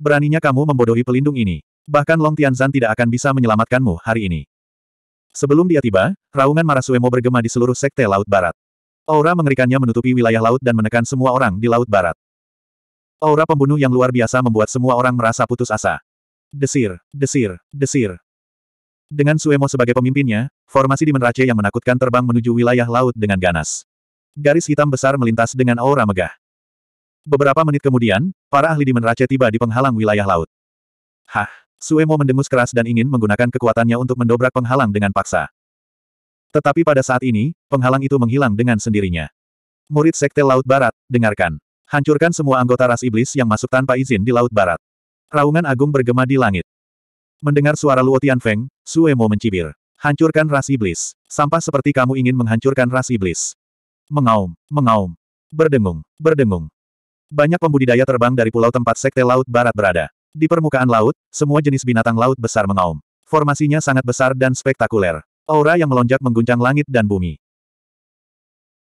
Beraninya kamu membodohi pelindung ini. Bahkan Long Tianzan tidak akan bisa menyelamatkanmu hari ini. Sebelum dia tiba, raungan Marasuemo bergema di seluruh sekte Laut Barat. Aura mengerikannya menutupi wilayah laut dan menekan semua orang di Laut Barat. Aura pembunuh yang luar biasa membuat semua orang merasa putus asa. Desir, desir, desir. Dengan Suemo sebagai pemimpinnya, formasi di Menrace yang menakutkan terbang menuju wilayah laut dengan ganas. Garis hitam besar melintas dengan aura megah. Beberapa menit kemudian, para ahli di Menrace tiba di penghalang wilayah laut. Hah! Suemo mendengus keras dan ingin menggunakan kekuatannya untuk mendobrak penghalang dengan paksa. Tetapi pada saat ini, penghalang itu menghilang dengan sendirinya. Murid Sekte Laut Barat, dengarkan. Hancurkan semua anggota ras iblis yang masuk tanpa izin di Laut Barat. Raungan agung bergema di langit. Mendengar suara Luo Feng, Suemo mencibir. Hancurkan ras iblis. Sampah seperti kamu ingin menghancurkan ras iblis. Mengaum, mengaum. Berdengung, berdengung. Banyak pembudidaya terbang dari pulau tempat sekte laut barat berada. Di permukaan laut, semua jenis binatang laut besar mengaum. Formasinya sangat besar dan spektakuler. Aura yang melonjak mengguncang langit dan bumi.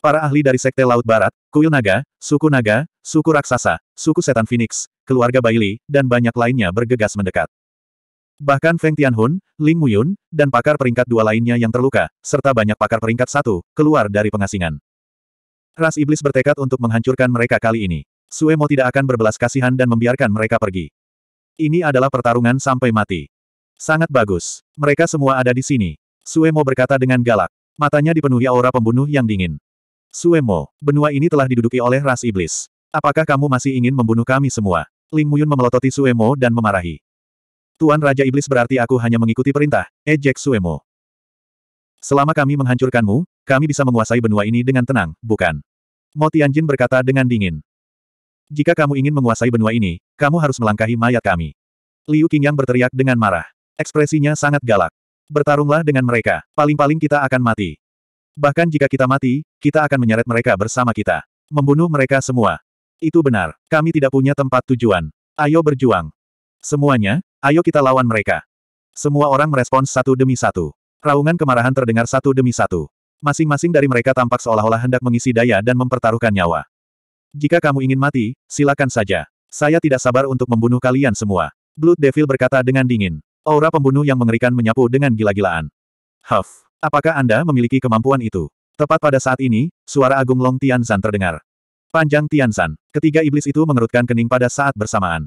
Para ahli dari sekte laut barat, kuil naga, suku naga, suku raksasa, suku setan phoenix, keluarga Baili, dan banyak lainnya bergegas mendekat. Bahkan Feng Tianhun, Ling Muyun, dan pakar peringkat dua lainnya yang terluka, serta banyak pakar peringkat satu, keluar dari pengasingan. Ras iblis bertekad untuk menghancurkan mereka kali ini. Suemo tidak akan berbelas kasihan dan membiarkan mereka pergi. Ini adalah pertarungan sampai mati. Sangat bagus. Mereka semua ada di sini. Suemo berkata dengan galak. Matanya dipenuhi aura pembunuh yang dingin. Suemo, benua ini telah diduduki oleh ras iblis. Apakah kamu masih ingin membunuh kami semua? Ling Muyun memelototi Suemo dan memarahi. Tuan Raja Iblis berarti aku hanya mengikuti perintah, ejek Suemo. Selama kami menghancurkanmu, kami bisa menguasai benua ini dengan tenang, bukan? Mo Tianjin berkata dengan dingin. Jika kamu ingin menguasai benua ini, kamu harus melangkahi mayat kami. Liu Qingyang berteriak dengan marah. Ekspresinya sangat galak. Bertarunglah dengan mereka, paling-paling kita akan mati. Bahkan jika kita mati, kita akan menyeret mereka bersama kita. Membunuh mereka semua. Itu benar, kami tidak punya tempat tujuan. Ayo berjuang. Semuanya, ayo kita lawan mereka. Semua orang merespons satu demi satu. Raungan kemarahan terdengar satu demi satu. Masing-masing dari mereka tampak seolah-olah hendak mengisi daya dan mempertaruhkan nyawa. Jika kamu ingin mati, silakan saja. Saya tidak sabar untuk membunuh kalian semua. Blood Devil berkata dengan dingin. Aura pembunuh yang mengerikan menyapu dengan gila-gilaan. Huff, apakah Anda memiliki kemampuan itu? Tepat pada saat ini, suara agung Long Tianzan terdengar. Panjang Tianzan, ketiga iblis itu mengerutkan kening pada saat bersamaan.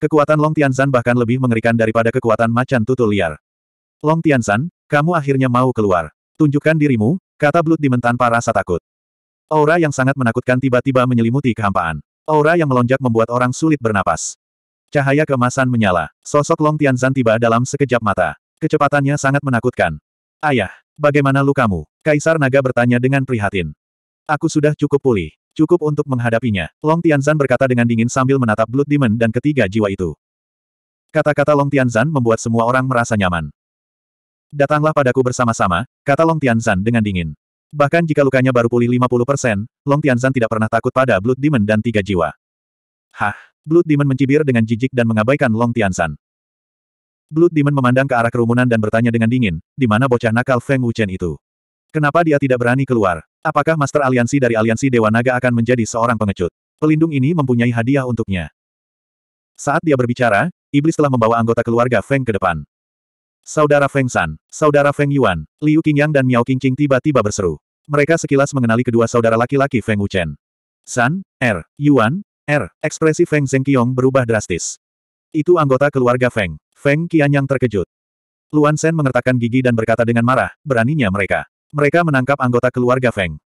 Kekuatan Long Tianzan bahkan lebih mengerikan daripada kekuatan macan tutul liar. Long Tianzan, kamu akhirnya mau keluar. Tunjukkan dirimu, kata Blood Demon tanpa rasa takut. Aura yang sangat menakutkan tiba-tiba menyelimuti kehampaan. Aura yang melonjak membuat orang sulit bernapas. Cahaya kemasan menyala. Sosok Long Tianzan tiba dalam sekejap mata. Kecepatannya sangat menakutkan. Ayah, bagaimana lukamu? Kaisar Naga bertanya dengan prihatin. Aku sudah cukup pulih. Cukup untuk menghadapinya. Long Tianzan berkata dengan dingin sambil menatap Blood Demon dan ketiga jiwa itu. Kata-kata Long Tianzan membuat semua orang merasa nyaman. Datanglah padaku bersama-sama, kata Long Tianzan dengan dingin. Bahkan jika lukanya baru pulih 50%, Long Tianzan tidak pernah takut pada Blood Demon dan tiga jiwa. Hah? Blood Demon mencibir dengan jijik dan mengabaikan Long Tianzan. Blood Demon memandang ke arah kerumunan dan bertanya dengan dingin, di mana bocah nakal Feng Wuchen itu? Kenapa dia tidak berani keluar? Apakah Master Aliansi dari Aliansi Dewa Naga akan menjadi seorang pengecut? Pelindung ini mempunyai hadiah untuknya. Saat dia berbicara, iblis telah membawa anggota keluarga Feng ke depan. Saudara Feng San, saudara Feng Yuan, Liu Qingyang dan Miao Qingqing tiba-tiba berseru. Mereka sekilas mengenali kedua saudara laki-laki Feng Wuchen. San, Er, Yuan, Er, ekspresi Feng Zhengqiong berubah drastis. Itu anggota keluarga Feng. Feng Qianyang terkejut. Luan Sen mengertakkan gigi dan berkata dengan marah, beraninya mereka. Mereka menangkap anggota keluarga Feng.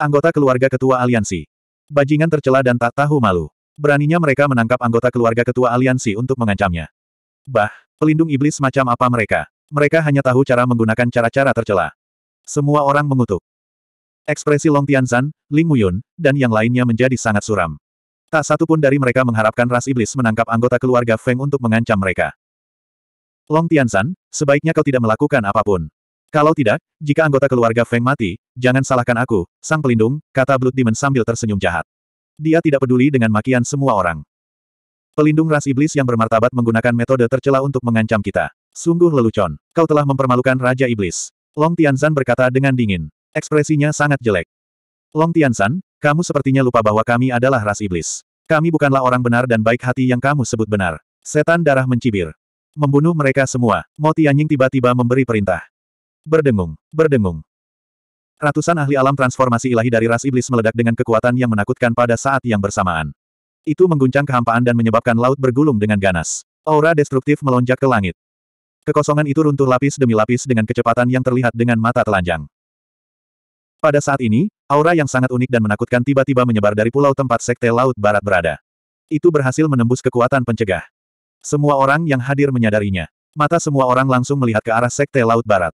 Anggota keluarga ketua aliansi. Bajingan tercela dan tak tahu malu. Beraninya mereka menangkap anggota keluarga ketua aliansi untuk mengancamnya. Bah, Pelindung iblis macam apa mereka? Mereka hanya tahu cara menggunakan cara-cara tercela. Semua orang mengutuk. Ekspresi Long Tianzan, Ling Muyun, dan yang lainnya menjadi sangat suram. Tak satu pun dari mereka mengharapkan ras iblis menangkap anggota keluarga Feng untuk mengancam mereka. Long Tianzan, sebaiknya kau tidak melakukan apapun. Kalau tidak, jika anggota keluarga Feng mati, jangan salahkan aku, sang pelindung, kata Blood Demon sambil tersenyum jahat. Dia tidak peduli dengan makian semua orang. Pelindung ras iblis yang bermartabat menggunakan metode tercela untuk mengancam kita. Sungguh lelucon. Kau telah mempermalukan Raja Iblis. Long Tianzan berkata dengan dingin. Ekspresinya sangat jelek. Long Tianzan, kamu sepertinya lupa bahwa kami adalah ras iblis. Kami bukanlah orang benar dan baik hati yang kamu sebut benar. Setan darah mencibir. Membunuh mereka semua. Mo Tianying tiba-tiba memberi perintah. Berdengung, berdengung. Ratusan ahli alam transformasi ilahi dari ras iblis meledak dengan kekuatan yang menakutkan pada saat yang bersamaan. Itu mengguncang kehampaan dan menyebabkan laut bergulung dengan ganas. Aura destruktif melonjak ke langit. Kekosongan itu runtuh lapis demi lapis dengan kecepatan yang terlihat dengan mata telanjang. Pada saat ini, aura yang sangat unik dan menakutkan tiba-tiba menyebar dari pulau tempat sekte Laut Barat berada. Itu berhasil menembus kekuatan pencegah. Semua orang yang hadir menyadarinya. Mata semua orang langsung melihat ke arah sekte Laut Barat.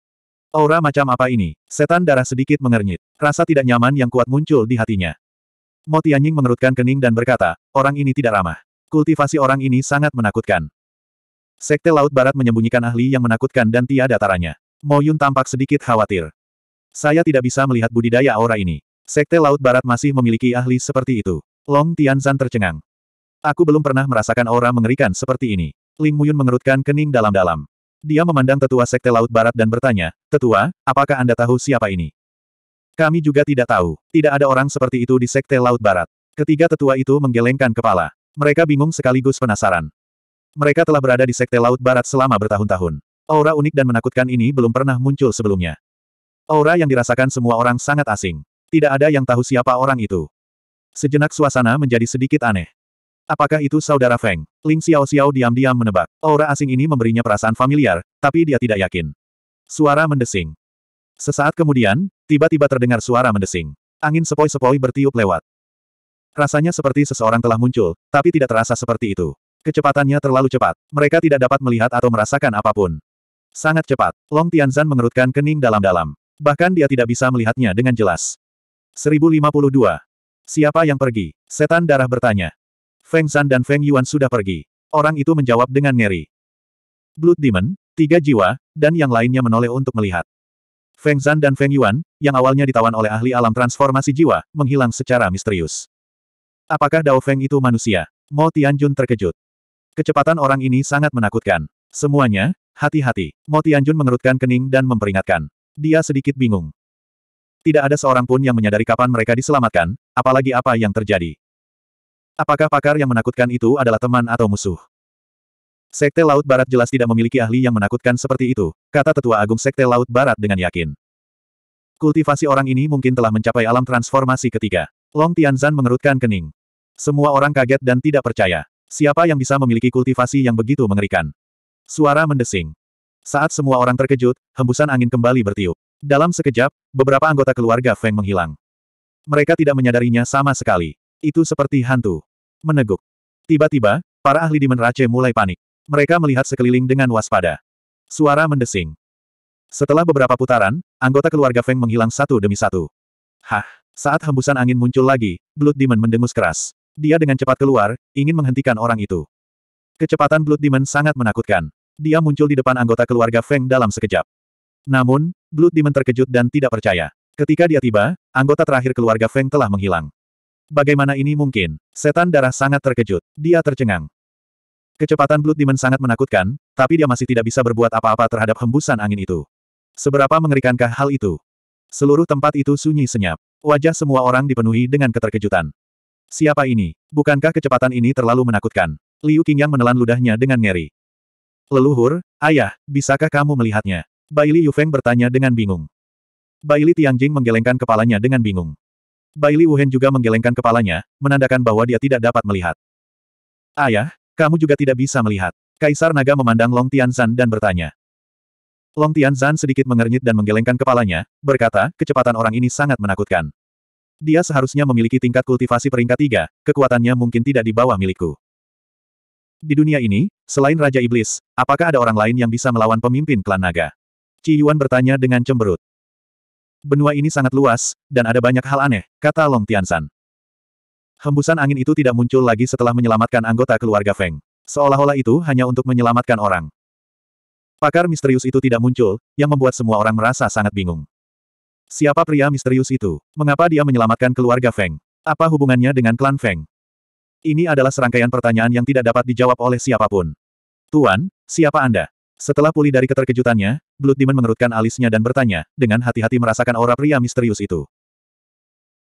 Aura macam apa ini? Setan darah sedikit mengernyit. Rasa tidak nyaman yang kuat muncul di hatinya. Mo Tianying mengerutkan kening dan berkata, orang ini tidak ramah. Kultivasi orang ini sangat menakutkan. Sekte Laut Barat menyembunyikan ahli yang menakutkan dan tiada taranya. Mo Yun tampak sedikit khawatir. Saya tidak bisa melihat budidaya aura ini. Sekte Laut Barat masih memiliki ahli seperti itu. Long Tianzan tercengang. Aku belum pernah merasakan aura mengerikan seperti ini. Ling Muyun mengerutkan kening dalam-dalam. Dia memandang tetua Sekte Laut Barat dan bertanya, Tetua, apakah Anda tahu siapa ini? Kami juga tidak tahu. Tidak ada orang seperti itu di Sekte Laut Barat. Ketiga tetua itu menggelengkan kepala. Mereka bingung sekaligus penasaran. Mereka telah berada di Sekte Laut Barat selama bertahun-tahun. Aura unik dan menakutkan ini belum pernah muncul sebelumnya. Aura yang dirasakan semua orang sangat asing. Tidak ada yang tahu siapa orang itu. Sejenak suasana menjadi sedikit aneh. Apakah itu saudara Feng? Ling Xiao Xiao diam-diam menebak. Aura asing ini memberinya perasaan familiar, tapi dia tidak yakin. Suara mendesing. Sesaat kemudian, tiba-tiba terdengar suara mendesing. Angin sepoi-sepoi bertiup lewat. Rasanya seperti seseorang telah muncul, tapi tidak terasa seperti itu. Kecepatannya terlalu cepat. Mereka tidak dapat melihat atau merasakan apapun. Sangat cepat. Long Tianzan mengerutkan kening dalam-dalam. Bahkan dia tidak bisa melihatnya dengan jelas. 1052. Siapa yang pergi? Setan darah bertanya. Feng San dan Feng Yuan sudah pergi. Orang itu menjawab dengan ngeri. Blood Demon, tiga jiwa, dan yang lainnya menoleh untuk melihat. Feng Zhan dan Feng Yuan, yang awalnya ditawan oleh ahli alam transformasi jiwa, menghilang secara misterius. Apakah Dao Feng itu manusia? Mo Tianjun terkejut. Kecepatan orang ini sangat menakutkan. Semuanya, hati-hati. Mo Tianjun mengerutkan kening dan memperingatkan. Dia sedikit bingung. Tidak ada seorang pun yang menyadari kapan mereka diselamatkan, apalagi apa yang terjadi. Apakah pakar yang menakutkan itu adalah teman atau musuh? Sekte Laut Barat jelas tidak memiliki ahli yang menakutkan seperti itu, kata Tetua Agung Sekte Laut Barat dengan yakin. Kultivasi orang ini mungkin telah mencapai alam transformasi ketiga. Long Tianzan mengerutkan kening. Semua orang kaget dan tidak percaya. Siapa yang bisa memiliki kultivasi yang begitu mengerikan? Suara mendesing. Saat semua orang terkejut, hembusan angin kembali bertiup. Dalam sekejap, beberapa anggota keluarga Feng menghilang. Mereka tidak menyadarinya sama sekali. Itu seperti hantu. Meneguk. Tiba-tiba, para ahli di Menrace mulai panik. Mereka melihat sekeliling dengan waspada. Suara mendesing. Setelah beberapa putaran, anggota keluarga Feng menghilang satu demi satu. Hah! Saat hembusan angin muncul lagi, Blood Demon mendengus keras. Dia dengan cepat keluar, ingin menghentikan orang itu. Kecepatan Blood Demon sangat menakutkan. Dia muncul di depan anggota keluarga Feng dalam sekejap. Namun, Blood Demon terkejut dan tidak percaya. Ketika dia tiba, anggota terakhir keluarga Feng telah menghilang. Bagaimana ini mungkin? Setan darah sangat terkejut. Dia tercengang. Kecepatan Blood Demon sangat menakutkan, tapi dia masih tidak bisa berbuat apa-apa terhadap hembusan angin itu. Seberapa mengerikankah hal itu? Seluruh tempat itu sunyi senyap. Wajah semua orang dipenuhi dengan keterkejutan. Siapa ini? Bukankah kecepatan ini terlalu menakutkan? Liu Qingyang menelan ludahnya dengan ngeri. Leluhur, ayah, bisakah kamu melihatnya? Baili Yufeng bertanya dengan bingung. Baili Tianjing menggelengkan kepalanya dengan bingung. Baili Wuhen juga menggelengkan kepalanya, menandakan bahwa dia tidak dapat melihat. Ayah, kamu juga tidak bisa melihat. Kaisar Naga memandang Long Tianzan dan bertanya. Long Tianzan sedikit mengernyit dan menggelengkan kepalanya, berkata, kecepatan orang ini sangat menakutkan. Dia seharusnya memiliki tingkat kultivasi peringkat tiga, kekuatannya mungkin tidak di bawah milikku. Di dunia ini, selain Raja Iblis, apakah ada orang lain yang bisa melawan pemimpin klan naga? Ci Yuan bertanya dengan cemberut. Benua ini sangat luas, dan ada banyak hal aneh, kata Long Tianzan. Hembusan angin itu tidak muncul lagi setelah menyelamatkan anggota keluarga Feng. Seolah-olah itu hanya untuk menyelamatkan orang. Pakar misterius itu tidak muncul, yang membuat semua orang merasa sangat bingung. Siapa pria misterius itu? Mengapa dia menyelamatkan keluarga Feng? Apa hubungannya dengan klan Feng? Ini adalah serangkaian pertanyaan yang tidak dapat dijawab oleh siapapun. Tuan, siapa Anda? Setelah pulih dari keterkejutannya, Blood Demon mengerutkan alisnya dan bertanya, dengan hati-hati merasakan aura pria misterius itu.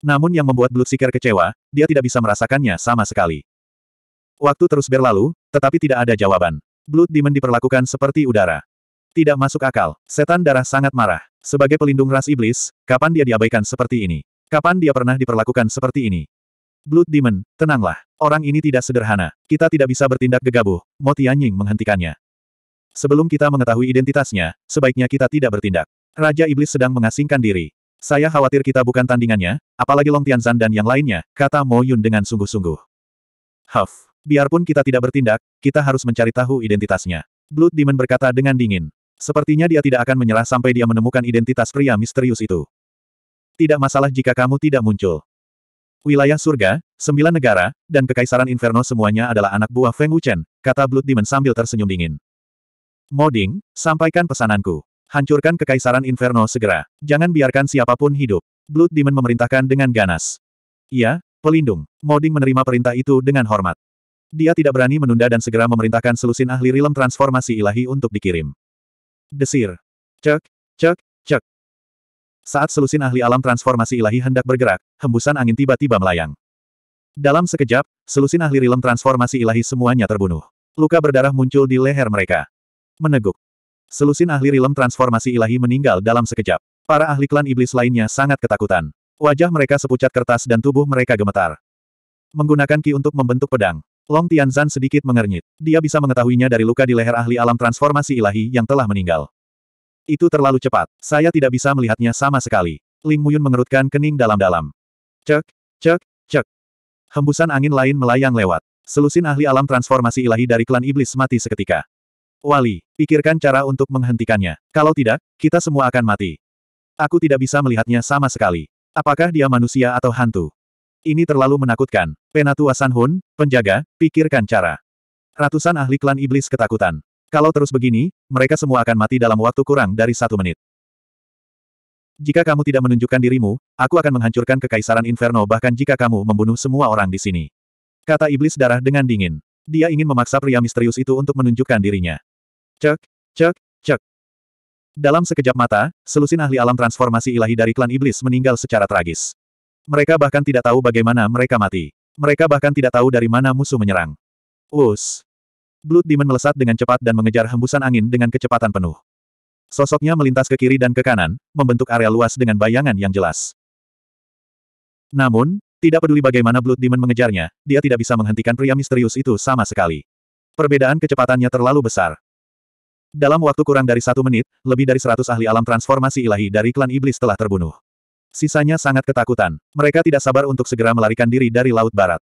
Namun yang membuat Bloodseeker kecewa, dia tidak bisa merasakannya sama sekali. Waktu terus berlalu, tetapi tidak ada jawaban. Blood Demon diperlakukan seperti udara. Tidak masuk akal, setan darah sangat marah. Sebagai pelindung ras iblis, kapan dia diabaikan seperti ini? Kapan dia pernah diperlakukan seperti ini? Blood Demon, tenanglah. Orang ini tidak sederhana. Kita tidak bisa bertindak gegabah. Mo Tianying menghentikannya. Sebelum kita mengetahui identitasnya, sebaiknya kita tidak bertindak. Raja Iblis sedang mengasingkan diri. Saya khawatir kita bukan tandingannya, apalagi Long Tianzan dan yang lainnya, kata Mo Yun dengan sungguh-sungguh. Huff, biarpun kita tidak bertindak, kita harus mencari tahu identitasnya. Blood Demon berkata dengan dingin. Sepertinya dia tidak akan menyerah sampai dia menemukan identitas pria misterius itu. Tidak masalah jika kamu tidak muncul. Wilayah surga, sembilan negara, dan kekaisaran Inferno semuanya adalah anak buah Feng Wuchen, kata Blood Demon sambil tersenyum dingin. Moding, sampaikan pesananku. Hancurkan kekaisaran Inferno segera. Jangan biarkan siapapun hidup. Blood Demon memerintahkan dengan ganas. Iya, pelindung. Moding menerima perintah itu dengan hormat. Dia tidak berani menunda dan segera memerintahkan selusin ahli rilem transformasi ilahi untuk dikirim. Desir. Cek, cek, cek. Saat selusin ahli alam transformasi ilahi hendak bergerak, hembusan angin tiba-tiba melayang. Dalam sekejap, selusin ahli rilem transformasi ilahi semuanya terbunuh. Luka berdarah muncul di leher mereka. Meneguk. Selusin ahli rilem transformasi ilahi meninggal dalam sekejap. Para ahli klan iblis lainnya sangat ketakutan. Wajah mereka sepucat kertas dan tubuh mereka gemetar. Menggunakan ki untuk membentuk pedang. Long Tianzan sedikit mengernyit. Dia bisa mengetahuinya dari luka di leher ahli alam transformasi ilahi yang telah meninggal. Itu terlalu cepat. Saya tidak bisa melihatnya sama sekali. Ling Muyun mengerutkan kening dalam-dalam. Cek, cek, cek. Hembusan angin lain melayang lewat. Selusin ahli alam transformasi ilahi dari klan iblis mati seketika. Wali, pikirkan cara untuk menghentikannya. Kalau tidak, kita semua akan mati. Aku tidak bisa melihatnya sama sekali. Apakah dia manusia atau hantu? Ini terlalu menakutkan. Penatua Sanhun, penjaga, pikirkan cara. Ratusan ahli klan iblis ketakutan. Kalau terus begini, mereka semua akan mati dalam waktu kurang dari satu menit. Jika kamu tidak menunjukkan dirimu, aku akan menghancurkan kekaisaran Inferno bahkan jika kamu membunuh semua orang di sini. Kata iblis darah dengan dingin. Dia ingin memaksa pria misterius itu untuk menunjukkan dirinya. Cek, cek, cek. Dalam sekejap mata, selusin ahli alam transformasi ilahi dari klan iblis meninggal secara tragis. Mereka bahkan tidak tahu bagaimana mereka mati. Mereka bahkan tidak tahu dari mana musuh menyerang. Us. Blood Demon melesat dengan cepat dan mengejar hembusan angin dengan kecepatan penuh. Sosoknya melintas ke kiri dan ke kanan, membentuk area luas dengan bayangan yang jelas. Namun, tidak peduli bagaimana Blood Demon mengejarnya, dia tidak bisa menghentikan pria misterius itu sama sekali. Perbedaan kecepatannya terlalu besar. Dalam waktu kurang dari satu menit, lebih dari seratus ahli alam transformasi ilahi dari klan iblis telah terbunuh. Sisanya sangat ketakutan. Mereka tidak sabar untuk segera melarikan diri dari Laut Barat.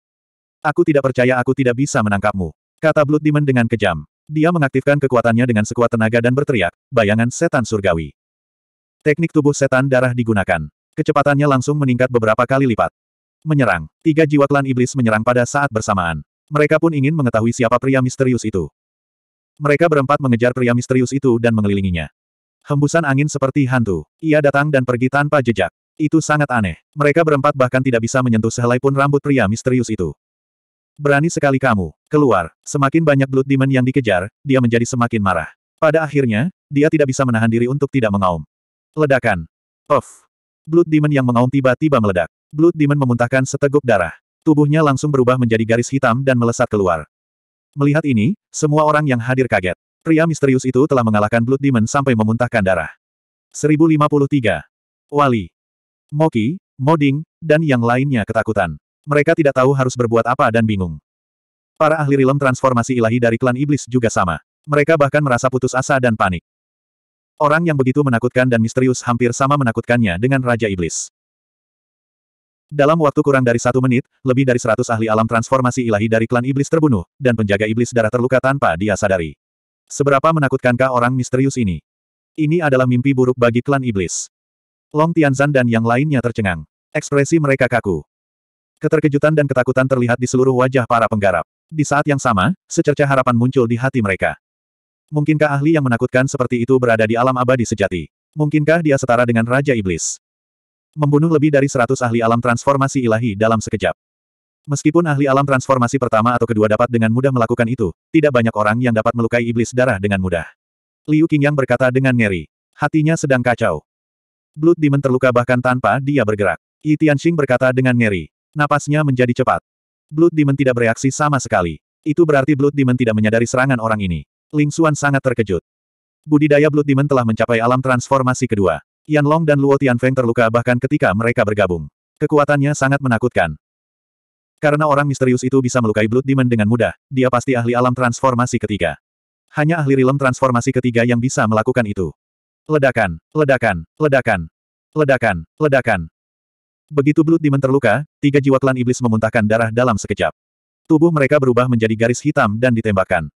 Aku tidak percaya aku tidak bisa menangkapmu. Kata Blood Demon dengan kejam. Dia mengaktifkan kekuatannya dengan sekuat tenaga dan berteriak, bayangan setan surgawi. Teknik tubuh setan darah digunakan. Kecepatannya langsung meningkat beberapa kali lipat. Menyerang. Tiga jiwa klan iblis menyerang pada saat bersamaan. Mereka pun ingin mengetahui siapa pria misterius itu. Mereka berempat mengejar pria misterius itu dan mengelilinginya. Hembusan angin seperti hantu. Ia datang dan pergi tanpa jejak. Itu sangat aneh. Mereka berempat bahkan tidak bisa menyentuh sehelai pun rambut pria misterius itu. Berani sekali kamu. Keluar. Semakin banyak Blood Demon yang dikejar, dia menjadi semakin marah. Pada akhirnya, dia tidak bisa menahan diri untuk tidak mengaum. Ledakan. Of. Blood Demon yang mengaum tiba-tiba meledak. Blood Demon memuntahkan seteguk darah. Tubuhnya langsung berubah menjadi garis hitam dan melesat keluar. Melihat ini, semua orang yang hadir kaget. Pria misterius itu telah mengalahkan Blood Demon sampai memuntahkan darah. 1053. Wali. Moki, Moding, dan yang lainnya ketakutan. Mereka tidak tahu harus berbuat apa dan bingung. Para ahli rilem transformasi ilahi dari klan iblis juga sama. Mereka bahkan merasa putus asa dan panik. Orang yang begitu menakutkan dan misterius hampir sama menakutkannya dengan Raja Iblis. Dalam waktu kurang dari satu menit, lebih dari seratus ahli alam transformasi ilahi dari klan iblis terbunuh, dan penjaga iblis darah terluka tanpa dia sadari. Seberapa menakutkankah orang misterius ini? Ini adalah mimpi buruk bagi klan iblis. Long Tianzan dan yang lainnya tercengang. Ekspresi mereka kaku. Keterkejutan dan ketakutan terlihat di seluruh wajah para penggarap. Di saat yang sama, secerca harapan muncul di hati mereka. Mungkinkah ahli yang menakutkan seperti itu berada di alam abadi sejati? Mungkinkah dia setara dengan Raja Iblis? membunuh lebih dari 100 ahli alam transformasi ilahi dalam sekejap. Meskipun ahli alam transformasi pertama atau kedua dapat dengan mudah melakukan itu, tidak banyak orang yang dapat melukai iblis darah dengan mudah. Liu Qingyang berkata dengan ngeri. Hatinya sedang kacau. Blood Demon terluka bahkan tanpa dia bergerak. Yi Tianxing berkata dengan ngeri. Napasnya menjadi cepat. Blood Demon tidak bereaksi sama sekali. Itu berarti Blood Demon tidak menyadari serangan orang ini. Ling Xuan sangat terkejut. Budidaya Blood Demon telah mencapai alam transformasi kedua. Yan Long dan Luo Feng terluka bahkan ketika mereka bergabung. Kekuatannya sangat menakutkan. Karena orang misterius itu bisa melukai Blood Demon dengan mudah, dia pasti ahli alam transformasi ketiga. Hanya ahli rilem transformasi ketiga yang bisa melakukan itu. Ledakan, ledakan, ledakan, ledakan, ledakan. Begitu Blood Demon terluka, tiga jiwa klan iblis memuntahkan darah dalam sekejap. Tubuh mereka berubah menjadi garis hitam dan ditembakkan.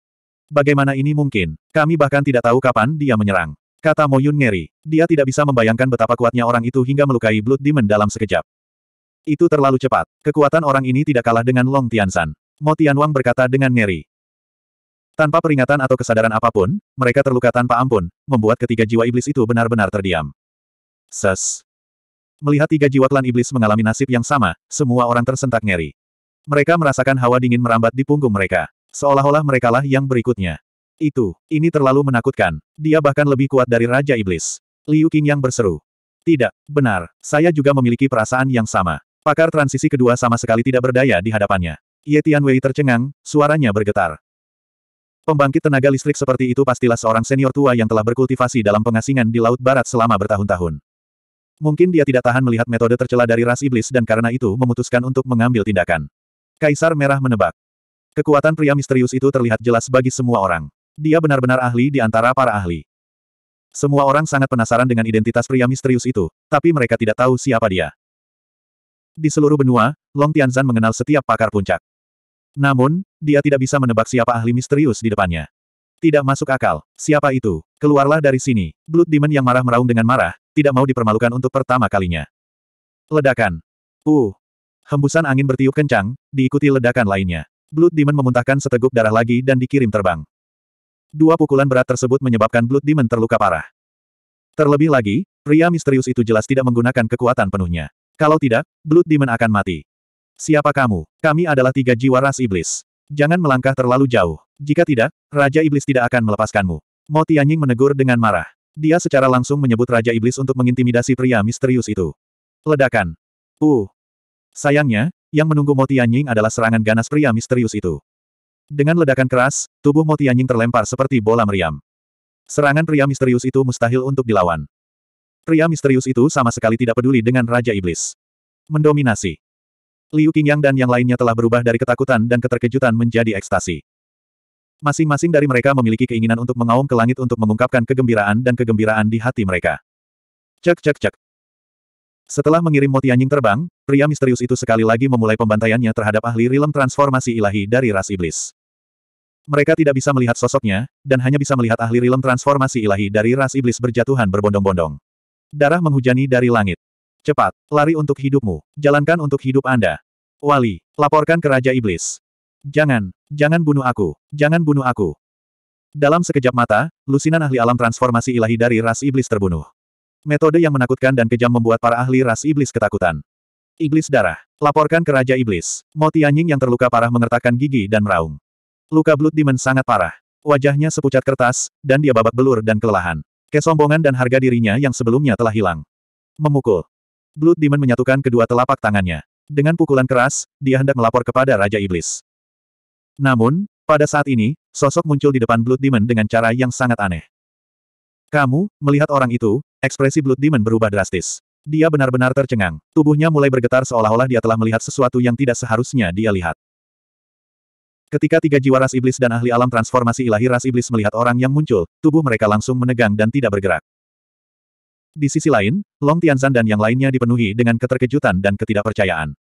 Bagaimana ini mungkin? Kami bahkan tidak tahu kapan dia menyerang. Kata Moyun ngeri. Dia tidak bisa membayangkan betapa kuatnya orang itu hingga melukai Blood Demon dalam sekejap. Itu terlalu cepat. Kekuatan orang ini tidak kalah dengan Long Tiansan. Mo Tianwang berkata dengan ngeri. Tanpa peringatan atau kesadaran apapun, mereka terluka tanpa ampun, membuat ketiga jiwa iblis itu benar-benar terdiam. Ses. Melihat tiga jiwa klan iblis mengalami nasib yang sama, semua orang tersentak ngeri. Mereka merasakan hawa dingin merambat di punggung mereka. Seolah-olah merekalah yang berikutnya. Itu, ini terlalu menakutkan. Dia bahkan lebih kuat dari Raja Iblis. Liu Qing yang berseru. Tidak, benar. Saya juga memiliki perasaan yang sama. Pakar transisi kedua sama sekali tidak berdaya di hadapannya. Ye Tianwei tercengang, suaranya bergetar. Pembangkit tenaga listrik seperti itu pastilah seorang senior tua yang telah berkultivasi dalam pengasingan di Laut Barat selama bertahun-tahun. Mungkin dia tidak tahan melihat metode tercela dari ras iblis dan karena itu memutuskan untuk mengambil tindakan. Kaisar Merah menebak. Kekuatan pria misterius itu terlihat jelas bagi semua orang. Dia benar-benar ahli di antara para ahli. Semua orang sangat penasaran dengan identitas pria misterius itu, tapi mereka tidak tahu siapa dia. Di seluruh benua, Long Tianzan mengenal setiap pakar puncak. Namun, dia tidak bisa menebak siapa ahli misterius di depannya. Tidak masuk akal. Siapa itu? Keluarlah dari sini. Blood Demon yang marah meraung dengan marah, tidak mau dipermalukan untuk pertama kalinya. Ledakan. Uh. Hembusan angin bertiup kencang, diikuti ledakan lainnya. Blood Demon memuntahkan seteguk darah lagi dan dikirim terbang. Dua pukulan berat tersebut menyebabkan Blood Demon terluka parah. Terlebih lagi, pria misterius itu jelas tidak menggunakan kekuatan penuhnya. Kalau tidak, Blood Demon akan mati. Siapa kamu? Kami adalah tiga jiwa ras iblis. Jangan melangkah terlalu jauh. Jika tidak, Raja Iblis tidak akan melepaskanmu. Mo Tianying menegur dengan marah. Dia secara langsung menyebut Raja Iblis untuk mengintimidasi pria misterius itu. Ledakan. Uh. Sayangnya, yang menunggu Mo Tianying adalah serangan ganas pria misterius itu. Dengan ledakan keras, tubuh Moti Anjing terlempar seperti bola meriam. Serangan pria misterius itu mustahil untuk dilawan. Pria misterius itu sama sekali tidak peduli dengan Raja Iblis. Mendominasi. Liu Qingyang dan yang lainnya telah berubah dari ketakutan dan keterkejutan menjadi ekstasi. Masing-masing dari mereka memiliki keinginan untuk mengaum ke langit untuk mengungkapkan kegembiraan dan kegembiraan di hati mereka. Cek cek cek. Setelah mengirim moti anjing terbang, pria misterius itu sekali lagi memulai pembantaiannya terhadap ahli rilem transformasi ilahi dari ras iblis. Mereka tidak bisa melihat sosoknya, dan hanya bisa melihat ahli rilem transformasi ilahi dari ras iblis berjatuhan berbondong-bondong. Darah menghujani dari langit. Cepat, lari untuk hidupmu, jalankan untuk hidup Anda. Wali, laporkan ke Raja Iblis. Jangan, jangan bunuh aku, jangan bunuh aku. Dalam sekejap mata, lusinan ahli alam transformasi ilahi dari ras iblis terbunuh. Metode yang menakutkan dan kejam membuat para ahli ras iblis ketakutan. Iblis darah. Laporkan ke Raja Iblis. Moti anjing yang terluka parah mengertakkan gigi dan meraung. Luka Blood Demon sangat parah. Wajahnya sepucat kertas, dan dia babak belur dan kelelahan. Kesombongan dan harga dirinya yang sebelumnya telah hilang. Memukul. Blood Demon menyatukan kedua telapak tangannya. Dengan pukulan keras, dia hendak melapor kepada Raja Iblis. Namun, pada saat ini, sosok muncul di depan Blood Demon dengan cara yang sangat aneh. Kamu, melihat orang itu, ekspresi Blood Demon berubah drastis. Dia benar-benar tercengang. Tubuhnya mulai bergetar seolah-olah dia telah melihat sesuatu yang tidak seharusnya dia lihat. Ketika tiga jiwa ras iblis dan ahli alam transformasi ilahi ras iblis melihat orang yang muncul, tubuh mereka langsung menegang dan tidak bergerak. Di sisi lain, Long Tianzan dan yang lainnya dipenuhi dengan keterkejutan dan ketidakpercayaan.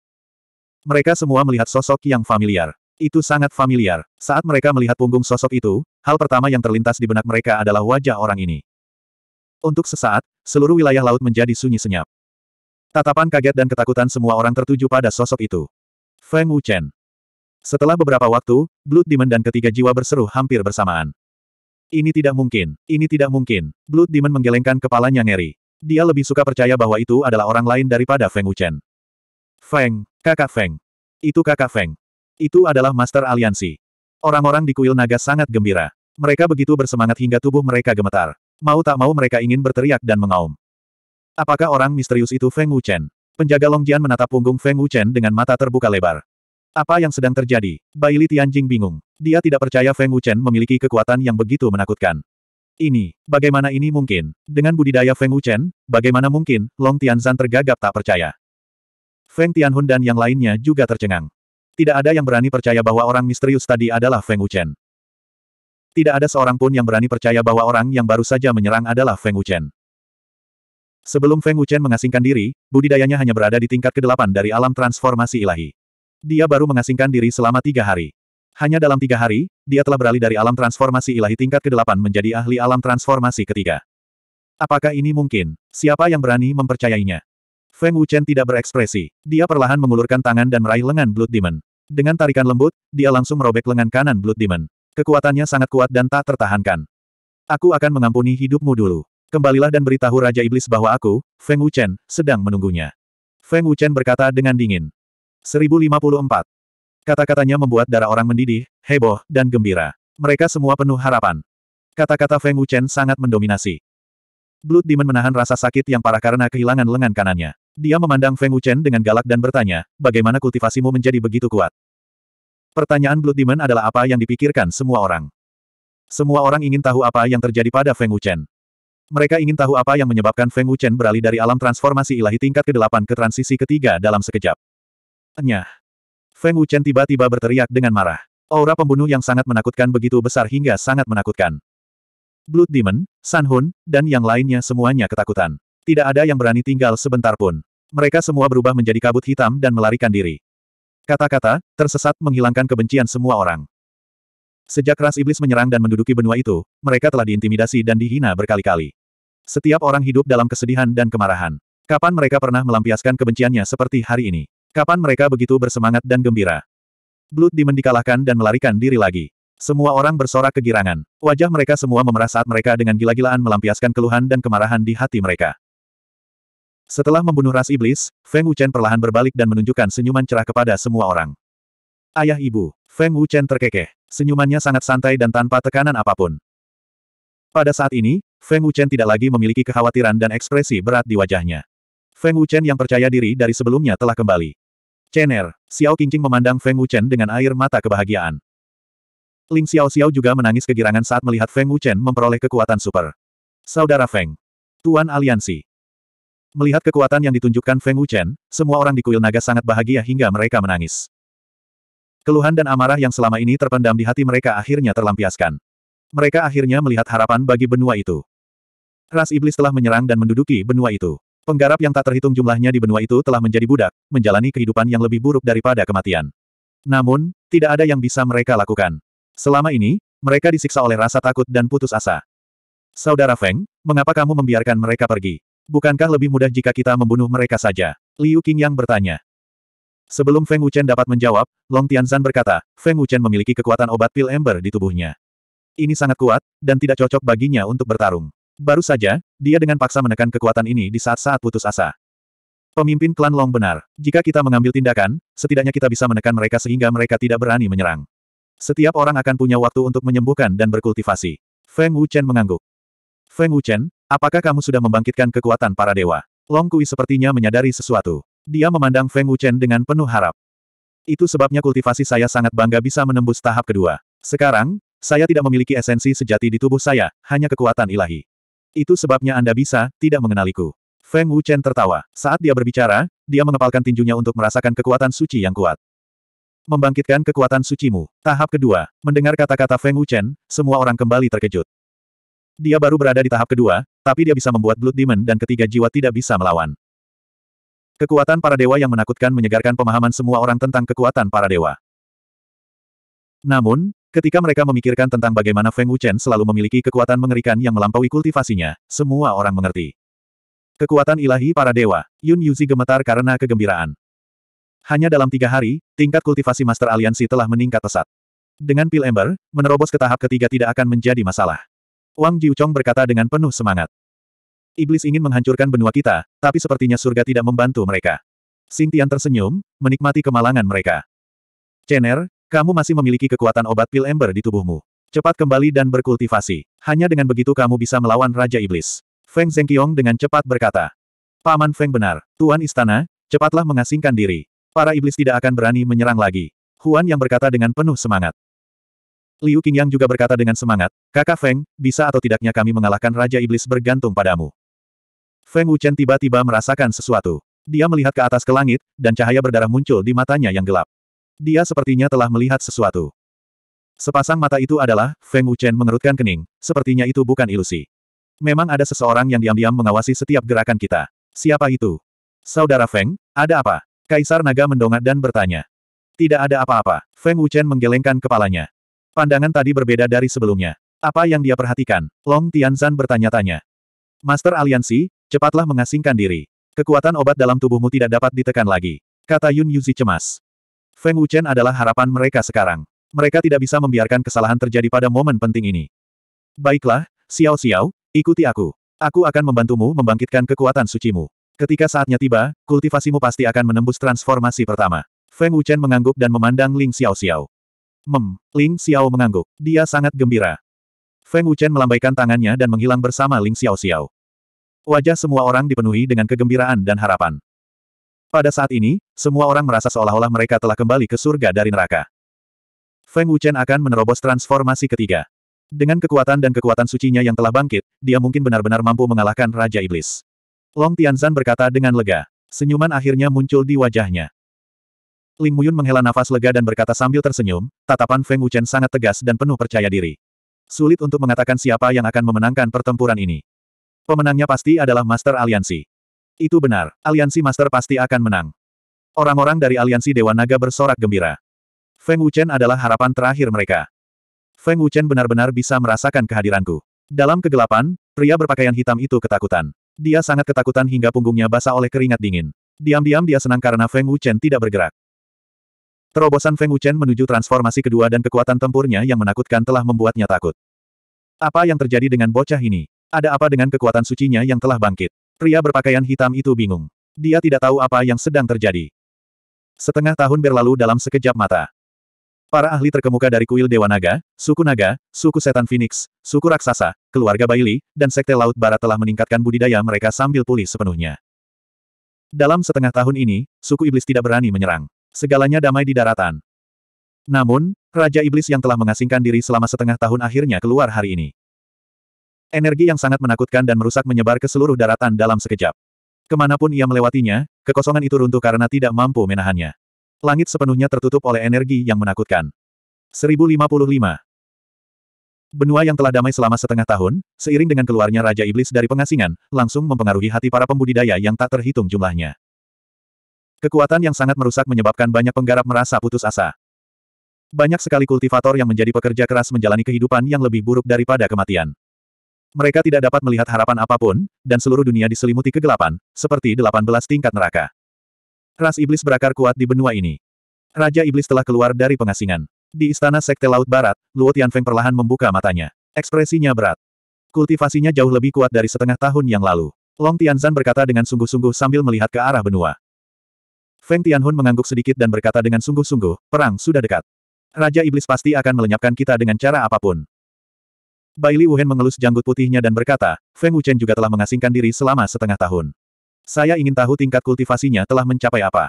Mereka semua melihat sosok yang familiar. Itu sangat familiar. Saat mereka melihat punggung sosok itu, hal pertama yang terlintas di benak mereka adalah wajah orang ini. Untuk sesaat, seluruh wilayah laut menjadi sunyi senyap. Tatapan kaget dan ketakutan semua orang tertuju pada sosok itu. Feng Wuchen, setelah beberapa waktu, Blood Demon dan ketiga jiwa berseru hampir bersamaan. Ini tidak mungkin, ini tidak mungkin. Blood Demon menggelengkan kepalanya ngeri. Dia lebih suka percaya bahwa itu adalah orang lain daripada Feng Wuchen. Feng, kakak Feng. Itu kakak Feng. Itu adalah Master Aliansi. Orang-orang di kuil naga sangat gembira. Mereka begitu bersemangat hingga tubuh mereka gemetar. Mau tak mau mereka ingin berteriak dan mengaum. Apakah orang misterius itu Feng Wuchen? Penjaga Longjian menatap punggung Feng Wuchen dengan mata terbuka lebar. Apa yang sedang terjadi? Bai Li Tianjing bingung. Dia tidak percaya Feng Wuchen memiliki kekuatan yang begitu menakutkan. Ini, bagaimana ini mungkin? Dengan budidaya Feng Wuchen, bagaimana mungkin, Long Tianzan tergagap tak percaya. Feng Tianhun dan yang lainnya juga tercengang. Tidak ada yang berani percaya bahwa orang misterius tadi adalah Feng Wuchen. Tidak ada seorang pun yang berani percaya bahwa orang yang baru saja menyerang adalah Feng Wuchen. Sebelum Feng Wuchen mengasingkan diri, budidayanya hanya berada di tingkat ke-8 dari alam transformasi ilahi. Dia baru mengasingkan diri selama tiga hari. Hanya dalam tiga hari, dia telah beralih dari alam transformasi ilahi tingkat ke-8 menjadi ahli alam transformasi ketiga. Apakah ini mungkin? Siapa yang berani mempercayainya? Feng Wuchen tidak berekspresi. Dia perlahan mengulurkan tangan dan meraih lengan Blood Demon. Dengan tarikan lembut, dia langsung merobek lengan kanan Blood Demon. Kekuatannya sangat kuat dan tak tertahankan. Aku akan mengampuni hidupmu dulu. Kembalilah dan beritahu Raja Iblis bahwa aku, Feng Wuchen, sedang menunggunya. Feng Wuchen berkata dengan dingin. 1054. Kata-katanya membuat darah orang mendidih, heboh, dan gembira. Mereka semua penuh harapan. Kata-kata Feng Wuchen sangat mendominasi. Blood Demon menahan rasa sakit yang parah karena kehilangan lengan kanannya. Dia memandang Feng Wuchen dengan galak dan bertanya, bagaimana kultivasimu menjadi begitu kuat? Pertanyaan Blood Demon adalah apa yang dipikirkan semua orang. Semua orang ingin tahu apa yang terjadi pada Feng Wuchen. Mereka ingin tahu apa yang menyebabkan Feng Wuchen beralih dari alam transformasi ilahi tingkat ke-8 ke transisi ketiga dalam sekejap. Nyah. Feng Wuchen tiba-tiba berteriak dengan marah. Aura pembunuh yang sangat menakutkan begitu besar hingga sangat menakutkan. Blood Demon, Sun Hun, dan yang lainnya semuanya ketakutan. Tidak ada yang berani tinggal sebentar pun. Mereka semua berubah menjadi kabut hitam dan melarikan diri. Kata-kata, tersesat menghilangkan kebencian semua orang. Sejak ras iblis menyerang dan menduduki benua itu, mereka telah diintimidasi dan dihina berkali-kali. Setiap orang hidup dalam kesedihan dan kemarahan. Kapan mereka pernah melampiaskan kebenciannya seperti hari ini? Kapan mereka begitu bersemangat dan gembira? Blood Demon dikalahkan dan melarikan diri lagi. Semua orang bersorak kegirangan. Wajah mereka semua memerah saat mereka dengan gila-gilaan melampiaskan keluhan dan kemarahan di hati mereka. Setelah membunuh ras iblis, Feng Wuchen perlahan berbalik dan menunjukkan senyuman cerah kepada semua orang. Ayah ibu, Feng Wuchen terkekeh. Senyumannya sangat santai dan tanpa tekanan apapun. Pada saat ini, Feng Wuchen tidak lagi memiliki kekhawatiran dan ekspresi berat di wajahnya. Feng Wuchen yang percaya diri dari sebelumnya telah kembali. Cener, Xiao Qingqing memandang Feng Wuchen dengan air mata kebahagiaan. Ling Xiao Xiao juga menangis kegirangan saat melihat Feng Wuchen memperoleh kekuatan super. Saudara Feng. Tuan Aliansi. Melihat kekuatan yang ditunjukkan Feng Wuchen, semua orang di kuil naga sangat bahagia hingga mereka menangis. Keluhan dan amarah yang selama ini terpendam di hati mereka akhirnya terlampiaskan. Mereka akhirnya melihat harapan bagi benua itu. Ras iblis telah menyerang dan menduduki benua itu. Penggarap yang tak terhitung jumlahnya di benua itu telah menjadi budak, menjalani kehidupan yang lebih buruk daripada kematian. Namun, tidak ada yang bisa mereka lakukan. Selama ini, mereka disiksa oleh rasa takut dan putus asa. Saudara Feng, mengapa kamu membiarkan mereka pergi? Bukankah lebih mudah jika kita membunuh mereka saja? Liu yang bertanya. Sebelum Feng Wuchen dapat menjawab, Long Tianzan berkata, Feng Wuchen memiliki kekuatan obat pil ember di tubuhnya. Ini sangat kuat, dan tidak cocok baginya untuk bertarung. Baru saja, dia dengan paksa menekan kekuatan ini di saat-saat putus asa. Pemimpin klan Long benar. Jika kita mengambil tindakan, setidaknya kita bisa menekan mereka sehingga mereka tidak berani menyerang. Setiap orang akan punya waktu untuk menyembuhkan dan berkultivasi. Feng Wuchen mengangguk. Feng Wuchen, apakah kamu sudah membangkitkan kekuatan para dewa? Long Kui sepertinya menyadari sesuatu. Dia memandang Feng Wuchen dengan penuh harap. Itu sebabnya kultivasi saya sangat bangga bisa menembus tahap kedua. Sekarang, saya tidak memiliki esensi sejati di tubuh saya, hanya kekuatan ilahi. Itu sebabnya Anda bisa, tidak mengenaliku. Feng Wuchen tertawa. Saat dia berbicara, dia mengepalkan tinjunya untuk merasakan kekuatan suci yang kuat. Membangkitkan kekuatan sucimu. Tahap kedua, mendengar kata-kata Feng Wuchen, semua orang kembali terkejut. Dia baru berada di tahap kedua, tapi dia bisa membuat Blood Demon dan ketiga jiwa tidak bisa melawan. Kekuatan para dewa yang menakutkan menyegarkan pemahaman semua orang tentang kekuatan para dewa. Namun, Ketika mereka memikirkan tentang bagaimana Feng Wuchen selalu memiliki kekuatan mengerikan yang melampaui kultivasinya, semua orang mengerti. Kekuatan ilahi para dewa, Yun Yuzi gemetar karena kegembiraan. Hanya dalam tiga hari, tingkat kultivasi Master Aliansi telah meningkat pesat. Dengan pil ember, menerobos ke tahap ketiga tidak akan menjadi masalah. Wang Jiuchong berkata dengan penuh semangat. Iblis ingin menghancurkan benua kita, tapi sepertinya surga tidak membantu mereka. Sintian tersenyum, menikmati kemalangan mereka. Chen'er. Kamu masih memiliki kekuatan obat pil ember di tubuhmu. Cepat kembali dan berkultivasi. Hanya dengan begitu kamu bisa melawan Raja Iblis. Feng Zhengqiong dengan cepat berkata. Paman Feng benar. Tuan Istana, cepatlah mengasingkan diri. Para iblis tidak akan berani menyerang lagi. Huan yang berkata dengan penuh semangat. Liu Qingyang juga berkata dengan semangat, Kakak Feng, bisa atau tidaknya kami mengalahkan Raja Iblis bergantung padamu. Feng Wuchen tiba-tiba merasakan sesuatu. Dia melihat ke atas ke langit, dan cahaya berdarah muncul di matanya yang gelap. Dia sepertinya telah melihat sesuatu. Sepasang mata itu adalah, Feng Wuchen mengerutkan kening, sepertinya itu bukan ilusi. Memang ada seseorang yang diam-diam mengawasi setiap gerakan kita. Siapa itu? Saudara Feng, ada apa? Kaisar Naga mendongak dan bertanya. Tidak ada apa-apa, Feng Wuchen menggelengkan kepalanya. Pandangan tadi berbeda dari sebelumnya. Apa yang dia perhatikan? Long Tianzan bertanya-tanya. Master Aliansi, cepatlah mengasingkan diri. Kekuatan obat dalam tubuhmu tidak dapat ditekan lagi. Kata Yun Yuzi cemas. Feng Wuchen adalah harapan mereka sekarang. Mereka tidak bisa membiarkan kesalahan terjadi pada momen penting ini. Baiklah, Xiao Xiao, ikuti aku. Aku akan membantumu membangkitkan kekuatan sucimu. Ketika saatnya tiba, kultivasimu pasti akan menembus transformasi pertama. Feng Wuchen mengangguk dan memandang Ling Xiao Xiao. Mem, Ling Xiao mengangguk. Dia sangat gembira. Feng Wuchen melambaikan tangannya dan menghilang bersama Ling Xiao Xiao. Wajah semua orang dipenuhi dengan kegembiraan dan harapan. Pada saat ini, semua orang merasa seolah-olah mereka telah kembali ke surga dari neraka. Feng Wuchen akan menerobos transformasi ketiga. Dengan kekuatan dan kekuatan sucinya yang telah bangkit, dia mungkin benar-benar mampu mengalahkan Raja Iblis. Long Tianzan berkata dengan lega. Senyuman akhirnya muncul di wajahnya. Ling Muyun menghela nafas lega dan berkata sambil tersenyum, tatapan Feng Wuchen sangat tegas dan penuh percaya diri. Sulit untuk mengatakan siapa yang akan memenangkan pertempuran ini. Pemenangnya pasti adalah Master Aliansi. Itu benar, aliansi master pasti akan menang. Orang-orang dari aliansi Dewa Naga bersorak gembira. Feng Wuchen adalah harapan terakhir mereka. Feng Wuchen benar-benar bisa merasakan kehadiranku. Dalam kegelapan, pria berpakaian hitam itu ketakutan. Dia sangat ketakutan hingga punggungnya basah oleh keringat dingin. Diam-diam dia senang karena Feng Wuchen tidak bergerak. Terobosan Feng Wuchen menuju transformasi kedua dan kekuatan tempurnya yang menakutkan telah membuatnya takut. Apa yang terjadi dengan bocah ini? Ada apa dengan kekuatan sucinya yang telah bangkit? Pria berpakaian hitam itu bingung. Dia tidak tahu apa yang sedang terjadi. Setengah tahun berlalu dalam sekejap mata. Para ahli terkemuka dari kuil Dewa Naga, suku Naga, suku Setan Phoenix, suku Raksasa, keluarga Baili, dan Sekte Laut Barat telah meningkatkan budidaya mereka sambil pulih sepenuhnya. Dalam setengah tahun ini, suku Iblis tidak berani menyerang. Segalanya damai di daratan. Namun, Raja Iblis yang telah mengasingkan diri selama setengah tahun akhirnya keluar hari ini. Energi yang sangat menakutkan dan merusak menyebar ke seluruh daratan dalam sekejap. Kemanapun ia melewatinya, kekosongan itu runtuh karena tidak mampu menahannya. Langit sepenuhnya tertutup oleh energi yang menakutkan. 1055 Benua yang telah damai selama setengah tahun, seiring dengan keluarnya Raja Iblis dari pengasingan, langsung mempengaruhi hati para pembudidaya yang tak terhitung jumlahnya. Kekuatan yang sangat merusak menyebabkan banyak penggarap merasa putus asa. Banyak sekali kultivator yang menjadi pekerja keras menjalani kehidupan yang lebih buruk daripada kematian. Mereka tidak dapat melihat harapan apapun, dan seluruh dunia diselimuti kegelapan, seperti 18 tingkat neraka. Ras iblis berakar kuat di benua ini. Raja iblis telah keluar dari pengasingan. Di istana Sekte Laut Barat, Luo Tianfeng perlahan membuka matanya. Ekspresinya berat. Kultivasinya jauh lebih kuat dari setengah tahun yang lalu. Long Tianzan berkata dengan sungguh-sungguh sambil melihat ke arah benua. Feng Tianhun mengangguk sedikit dan berkata dengan sungguh-sungguh, perang sudah dekat. Raja Iblis pasti akan melenyapkan kita dengan cara apapun. Bai Li Wuhen mengelus janggut putihnya dan berkata, Feng Wuchen juga telah mengasingkan diri selama setengah tahun. Saya ingin tahu tingkat kultivasinya telah mencapai apa.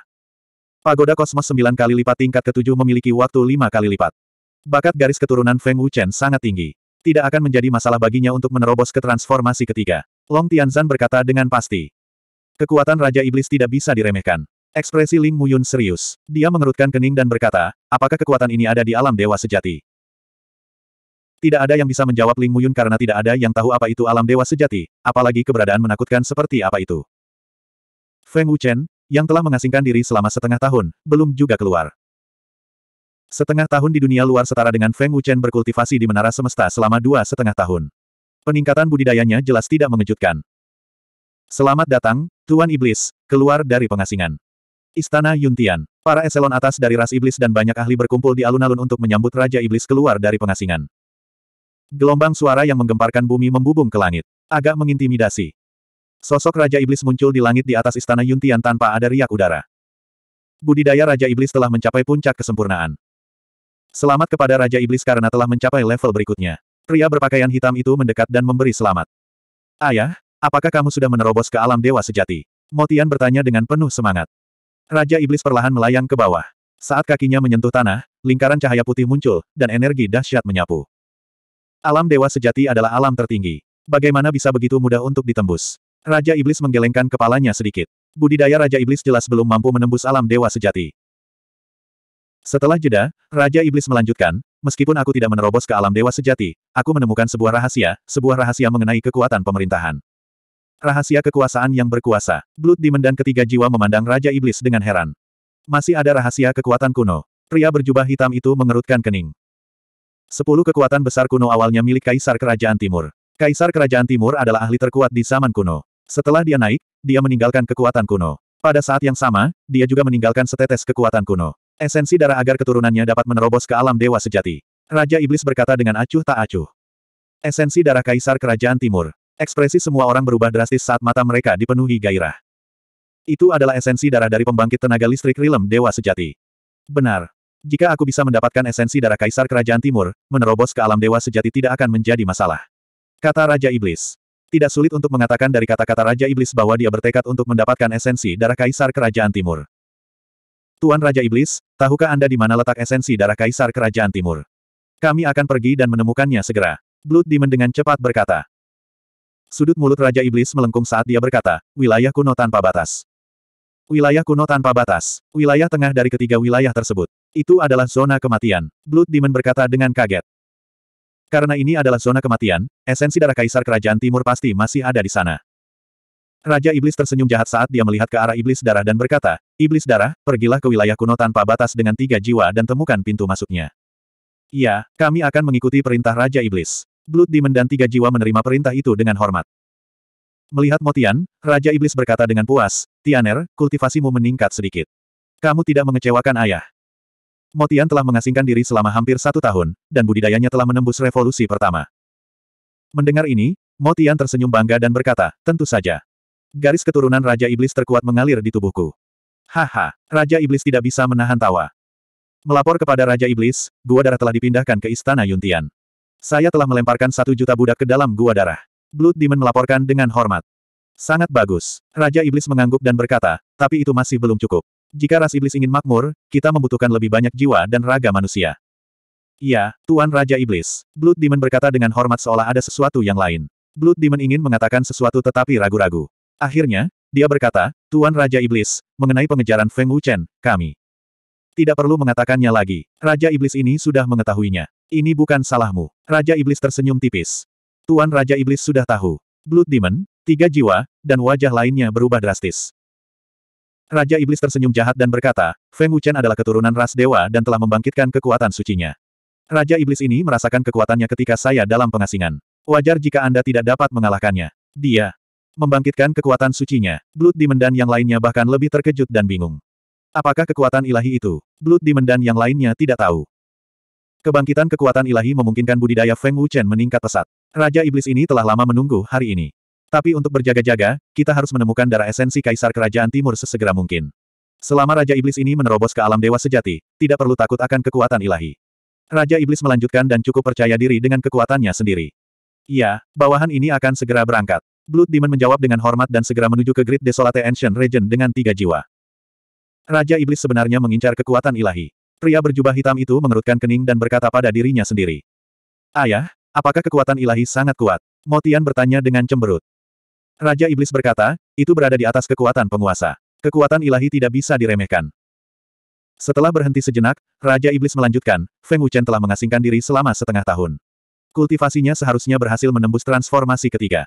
Pagoda kosmos sembilan kali lipat tingkat ketujuh memiliki waktu lima kali lipat. Bakat garis keturunan Feng Wuchen sangat tinggi. Tidak akan menjadi masalah baginya untuk menerobos ke transformasi ketiga. Long Tianzan berkata dengan pasti. Kekuatan Raja Iblis tidak bisa diremehkan. Ekspresi Ling Muyun serius. Dia mengerutkan kening dan berkata, apakah kekuatan ini ada di alam dewa sejati? Tidak ada yang bisa menjawab Ling Muyun karena tidak ada yang tahu apa itu alam dewa sejati, apalagi keberadaan menakutkan seperti apa itu. Feng Wuchen, yang telah mengasingkan diri selama setengah tahun, belum juga keluar. Setengah tahun di dunia luar setara dengan Feng Wuchen berkultivasi di Menara Semesta selama dua setengah tahun. Peningkatan budidayanya jelas tidak mengejutkan. Selamat datang, Tuan Iblis, keluar dari pengasingan. Istana Yuntian. Para eselon atas dari ras iblis dan banyak ahli berkumpul di alun-alun untuk menyambut Raja Iblis keluar dari pengasingan. Gelombang suara yang menggemparkan bumi membubung ke langit. Agak mengintimidasi. Sosok Raja Iblis muncul di langit di atas istana Yuntian tanpa ada riak udara. Budidaya Raja Iblis telah mencapai puncak kesempurnaan. Selamat kepada Raja Iblis karena telah mencapai level berikutnya. Pria berpakaian hitam itu mendekat dan memberi selamat. Ayah, apakah kamu sudah menerobos ke alam dewa sejati? Motian bertanya dengan penuh semangat. Raja Iblis perlahan melayang ke bawah. Saat kakinya menyentuh tanah, lingkaran cahaya putih muncul, dan energi dahsyat menyapu. Alam dewa sejati adalah alam tertinggi. Bagaimana bisa begitu mudah untuk ditembus? Raja Iblis menggelengkan kepalanya sedikit. Budidaya Raja Iblis jelas belum mampu menembus alam dewa sejati. Setelah jeda, Raja Iblis melanjutkan, meskipun aku tidak menerobos ke alam dewa sejati, aku menemukan sebuah rahasia, sebuah rahasia mengenai kekuatan pemerintahan. Rahasia kekuasaan yang berkuasa. Blood Demon dan ketiga jiwa memandang Raja Iblis dengan heran. Masih ada rahasia kekuatan kuno. Pria berjubah hitam itu mengerutkan kening. Sepuluh kekuatan besar kuno awalnya milik Kaisar Kerajaan Timur. Kaisar Kerajaan Timur adalah ahli terkuat di zaman kuno. Setelah dia naik, dia meninggalkan kekuatan kuno. Pada saat yang sama, dia juga meninggalkan setetes kekuatan kuno. Esensi darah agar keturunannya dapat menerobos ke alam dewa sejati. Raja Iblis berkata dengan acuh tak acuh. Esensi darah Kaisar Kerajaan Timur. Ekspresi semua orang berubah drastis saat mata mereka dipenuhi gairah. Itu adalah esensi darah dari pembangkit tenaga listrik Rilem Dewa Sejati. Benar. Jika aku bisa mendapatkan esensi darah kaisar kerajaan timur, menerobos ke alam dewa sejati tidak akan menjadi masalah. Kata Raja Iblis. Tidak sulit untuk mengatakan dari kata-kata Raja Iblis bahwa dia bertekad untuk mendapatkan esensi darah kaisar kerajaan timur. Tuan Raja Iblis, tahukah Anda di mana letak esensi darah kaisar kerajaan timur? Kami akan pergi dan menemukannya segera. Blood Demon dengan cepat berkata. Sudut mulut Raja Iblis melengkung saat dia berkata, wilayah kuno tanpa batas. Wilayah kuno tanpa batas. Wilayah tengah dari ketiga wilayah tersebut. Itu adalah zona kematian, Blood Demon berkata dengan kaget. Karena ini adalah zona kematian, esensi darah kaisar kerajaan timur pasti masih ada di sana. Raja Iblis tersenyum jahat saat dia melihat ke arah Iblis Darah dan berkata, Iblis Darah, pergilah ke wilayah kuno tanpa batas dengan tiga jiwa dan temukan pintu masuknya. Ya, kami akan mengikuti perintah Raja Iblis. Blood Demon dan tiga jiwa menerima perintah itu dengan hormat. Melihat Motian, Raja Iblis berkata dengan puas, Tianer, kultivasimu meningkat sedikit. Kamu tidak mengecewakan ayah. Motian telah mengasingkan diri selama hampir satu tahun, dan budidayanya telah menembus revolusi pertama. Mendengar ini, Motian tersenyum bangga dan berkata, tentu saja. Garis keturunan Raja Iblis terkuat mengalir di tubuhku. Haha, Raja Iblis tidak bisa menahan tawa. Melapor kepada Raja Iblis, gua darah telah dipindahkan ke Istana Yuntian. Saya telah melemparkan satu juta budak ke dalam gua darah. Blood Demon melaporkan dengan hormat. Sangat bagus. Raja Iblis mengangguk dan berkata, tapi itu masih belum cukup. Jika ras iblis ingin makmur, kita membutuhkan lebih banyak jiwa dan raga manusia. Ya, Tuan Raja Iblis. Blood Demon berkata dengan hormat seolah ada sesuatu yang lain. Blood Demon ingin mengatakan sesuatu tetapi ragu-ragu. Akhirnya, dia berkata, Tuan Raja Iblis, mengenai pengejaran Feng Wuchen, kami. Tidak perlu mengatakannya lagi. Raja Iblis ini sudah mengetahuinya. Ini bukan salahmu. Raja Iblis tersenyum tipis. Tuan Raja Iblis sudah tahu. Blood Demon, tiga jiwa, dan wajah lainnya berubah drastis. Raja Iblis tersenyum jahat dan berkata, Feng Wuchen adalah keturunan ras dewa dan telah membangkitkan kekuatan sucinya. Raja Iblis ini merasakan kekuatannya ketika saya dalam pengasingan. Wajar jika Anda tidak dapat mengalahkannya. Dia membangkitkan kekuatan sucinya. Blood Demon dan yang lainnya bahkan lebih terkejut dan bingung. Apakah kekuatan ilahi itu? Blood Demon dan yang lainnya tidak tahu. Kebangkitan kekuatan ilahi memungkinkan budidaya Feng Wuchen meningkat pesat. Raja Iblis ini telah lama menunggu hari ini. Tapi untuk berjaga-jaga, kita harus menemukan darah esensi Kaisar Kerajaan Timur sesegera mungkin. Selama Raja Iblis ini menerobos ke alam dewa sejati, tidak perlu takut akan kekuatan ilahi. Raja Iblis melanjutkan dan cukup percaya diri dengan kekuatannya sendiri. Iya, bawahan ini akan segera berangkat. Blood Demon menjawab dengan hormat dan segera menuju ke Great Desolate Ancient Region dengan tiga jiwa. Raja Iblis sebenarnya mengincar kekuatan ilahi. Pria berjubah hitam itu mengerutkan kening dan berkata pada dirinya sendiri. Ayah, apakah kekuatan ilahi sangat kuat? Motian bertanya dengan cemberut. Raja Iblis berkata, itu berada di atas kekuatan penguasa. Kekuatan ilahi tidak bisa diremehkan. Setelah berhenti sejenak, Raja Iblis melanjutkan, Feng Wuchen telah mengasingkan diri selama setengah tahun. Kultivasinya seharusnya berhasil menembus transformasi ketiga.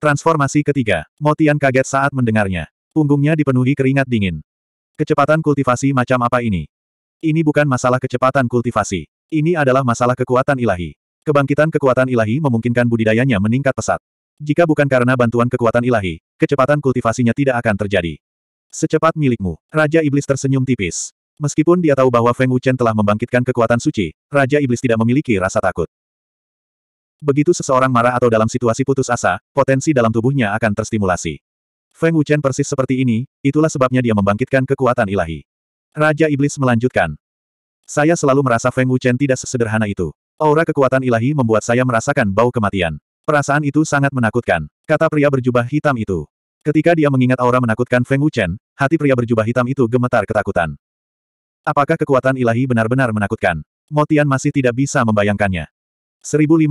Transformasi ketiga, Motian kaget saat mendengarnya. Punggungnya dipenuhi keringat dingin. Kecepatan kultivasi macam apa ini? Ini bukan masalah kecepatan kultivasi. Ini adalah masalah kekuatan ilahi. Kebangkitan kekuatan ilahi memungkinkan budidayanya meningkat pesat. Jika bukan karena bantuan kekuatan ilahi, kecepatan kultivasinya tidak akan terjadi. Secepat milikmu, Raja Iblis tersenyum tipis. Meskipun dia tahu bahwa Feng Wuchen telah membangkitkan kekuatan suci, Raja Iblis tidak memiliki rasa takut. Begitu seseorang marah atau dalam situasi putus asa, potensi dalam tubuhnya akan terstimulasi. Feng Wuchen persis seperti ini, itulah sebabnya dia membangkitkan kekuatan ilahi. Raja Iblis melanjutkan. Saya selalu merasa Feng Wuchen tidak sesederhana itu. Aura kekuatan ilahi membuat saya merasakan bau kematian. Perasaan itu sangat menakutkan, kata pria berjubah hitam itu. Ketika dia mengingat aura menakutkan Feng Wuchen, hati pria berjubah hitam itu gemetar ketakutan. Apakah kekuatan ilahi benar-benar menakutkan? Motian masih tidak bisa membayangkannya. 1056.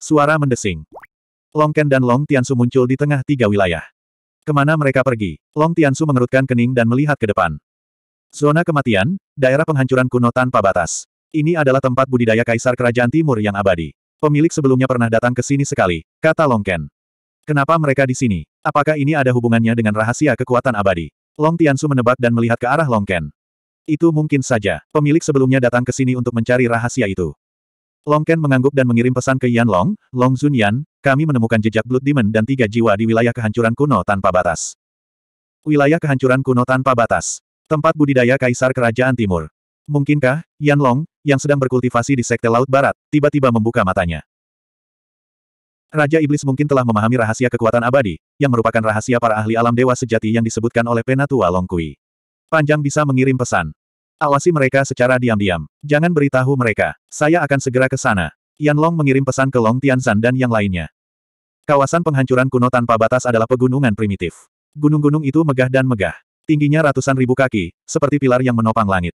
Suara mendesing. Long Ken dan Long Tiansu muncul di tengah tiga wilayah. Kemana mereka pergi? Long Tiansu mengerutkan kening dan melihat ke depan. Zona kematian, daerah penghancuran kuno tanpa batas. Ini adalah tempat budidaya kaisar kerajaan timur yang abadi. Pemilik sebelumnya pernah datang ke sini sekali, kata Long Ken. Kenapa mereka di sini? Apakah ini ada hubungannya dengan rahasia kekuatan abadi? Long Tiansu menebak dan melihat ke arah Long Ken. Itu mungkin saja. Pemilik sebelumnya datang ke sini untuk mencari rahasia itu. Long Ken mengangguk dan mengirim pesan ke Yan Long, Long Zun Yan, kami menemukan jejak Blood Demon dan tiga jiwa di wilayah kehancuran kuno tanpa batas. Wilayah kehancuran kuno tanpa batas. Tempat budidaya Kaisar Kerajaan Timur. Mungkinkah, Yan Long, yang sedang berkultivasi di Sekte Laut Barat, tiba-tiba membuka matanya. Raja Iblis mungkin telah memahami rahasia kekuatan abadi, yang merupakan rahasia para ahli alam dewa sejati yang disebutkan oleh Penatua Longkui. Panjang bisa mengirim pesan. Awasi mereka secara diam-diam. Jangan beritahu mereka. Saya akan segera ke sana. Yan Long mengirim pesan ke Long Tianzan dan yang lainnya. Kawasan penghancuran kuno tanpa batas adalah pegunungan primitif. Gunung-gunung itu megah dan megah. Tingginya ratusan ribu kaki, seperti pilar yang menopang langit.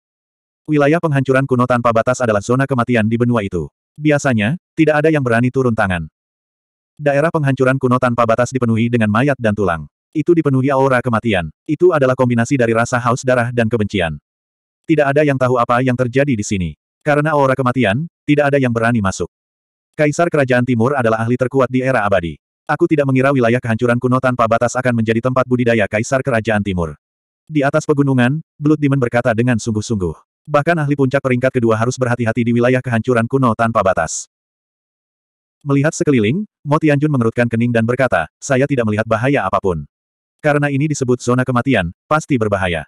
Wilayah penghancuran kuno tanpa batas adalah zona kematian di benua itu. Biasanya, tidak ada yang berani turun tangan. Daerah penghancuran kuno tanpa batas dipenuhi dengan mayat dan tulang. Itu dipenuhi aura kematian. Itu adalah kombinasi dari rasa haus darah dan kebencian. Tidak ada yang tahu apa yang terjadi di sini. Karena aura kematian, tidak ada yang berani masuk. Kaisar Kerajaan Timur adalah ahli terkuat di era abadi. Aku tidak mengira wilayah kehancuran kuno tanpa batas akan menjadi tempat budidaya Kaisar Kerajaan Timur. Di atas pegunungan, Blood Demon berkata dengan sungguh-sungguh. Bahkan ahli puncak peringkat kedua harus berhati-hati di wilayah kehancuran kuno tanpa batas. Melihat sekeliling, Mo Tianjun mengerutkan kening dan berkata, saya tidak melihat bahaya apapun. Karena ini disebut zona kematian, pasti berbahaya.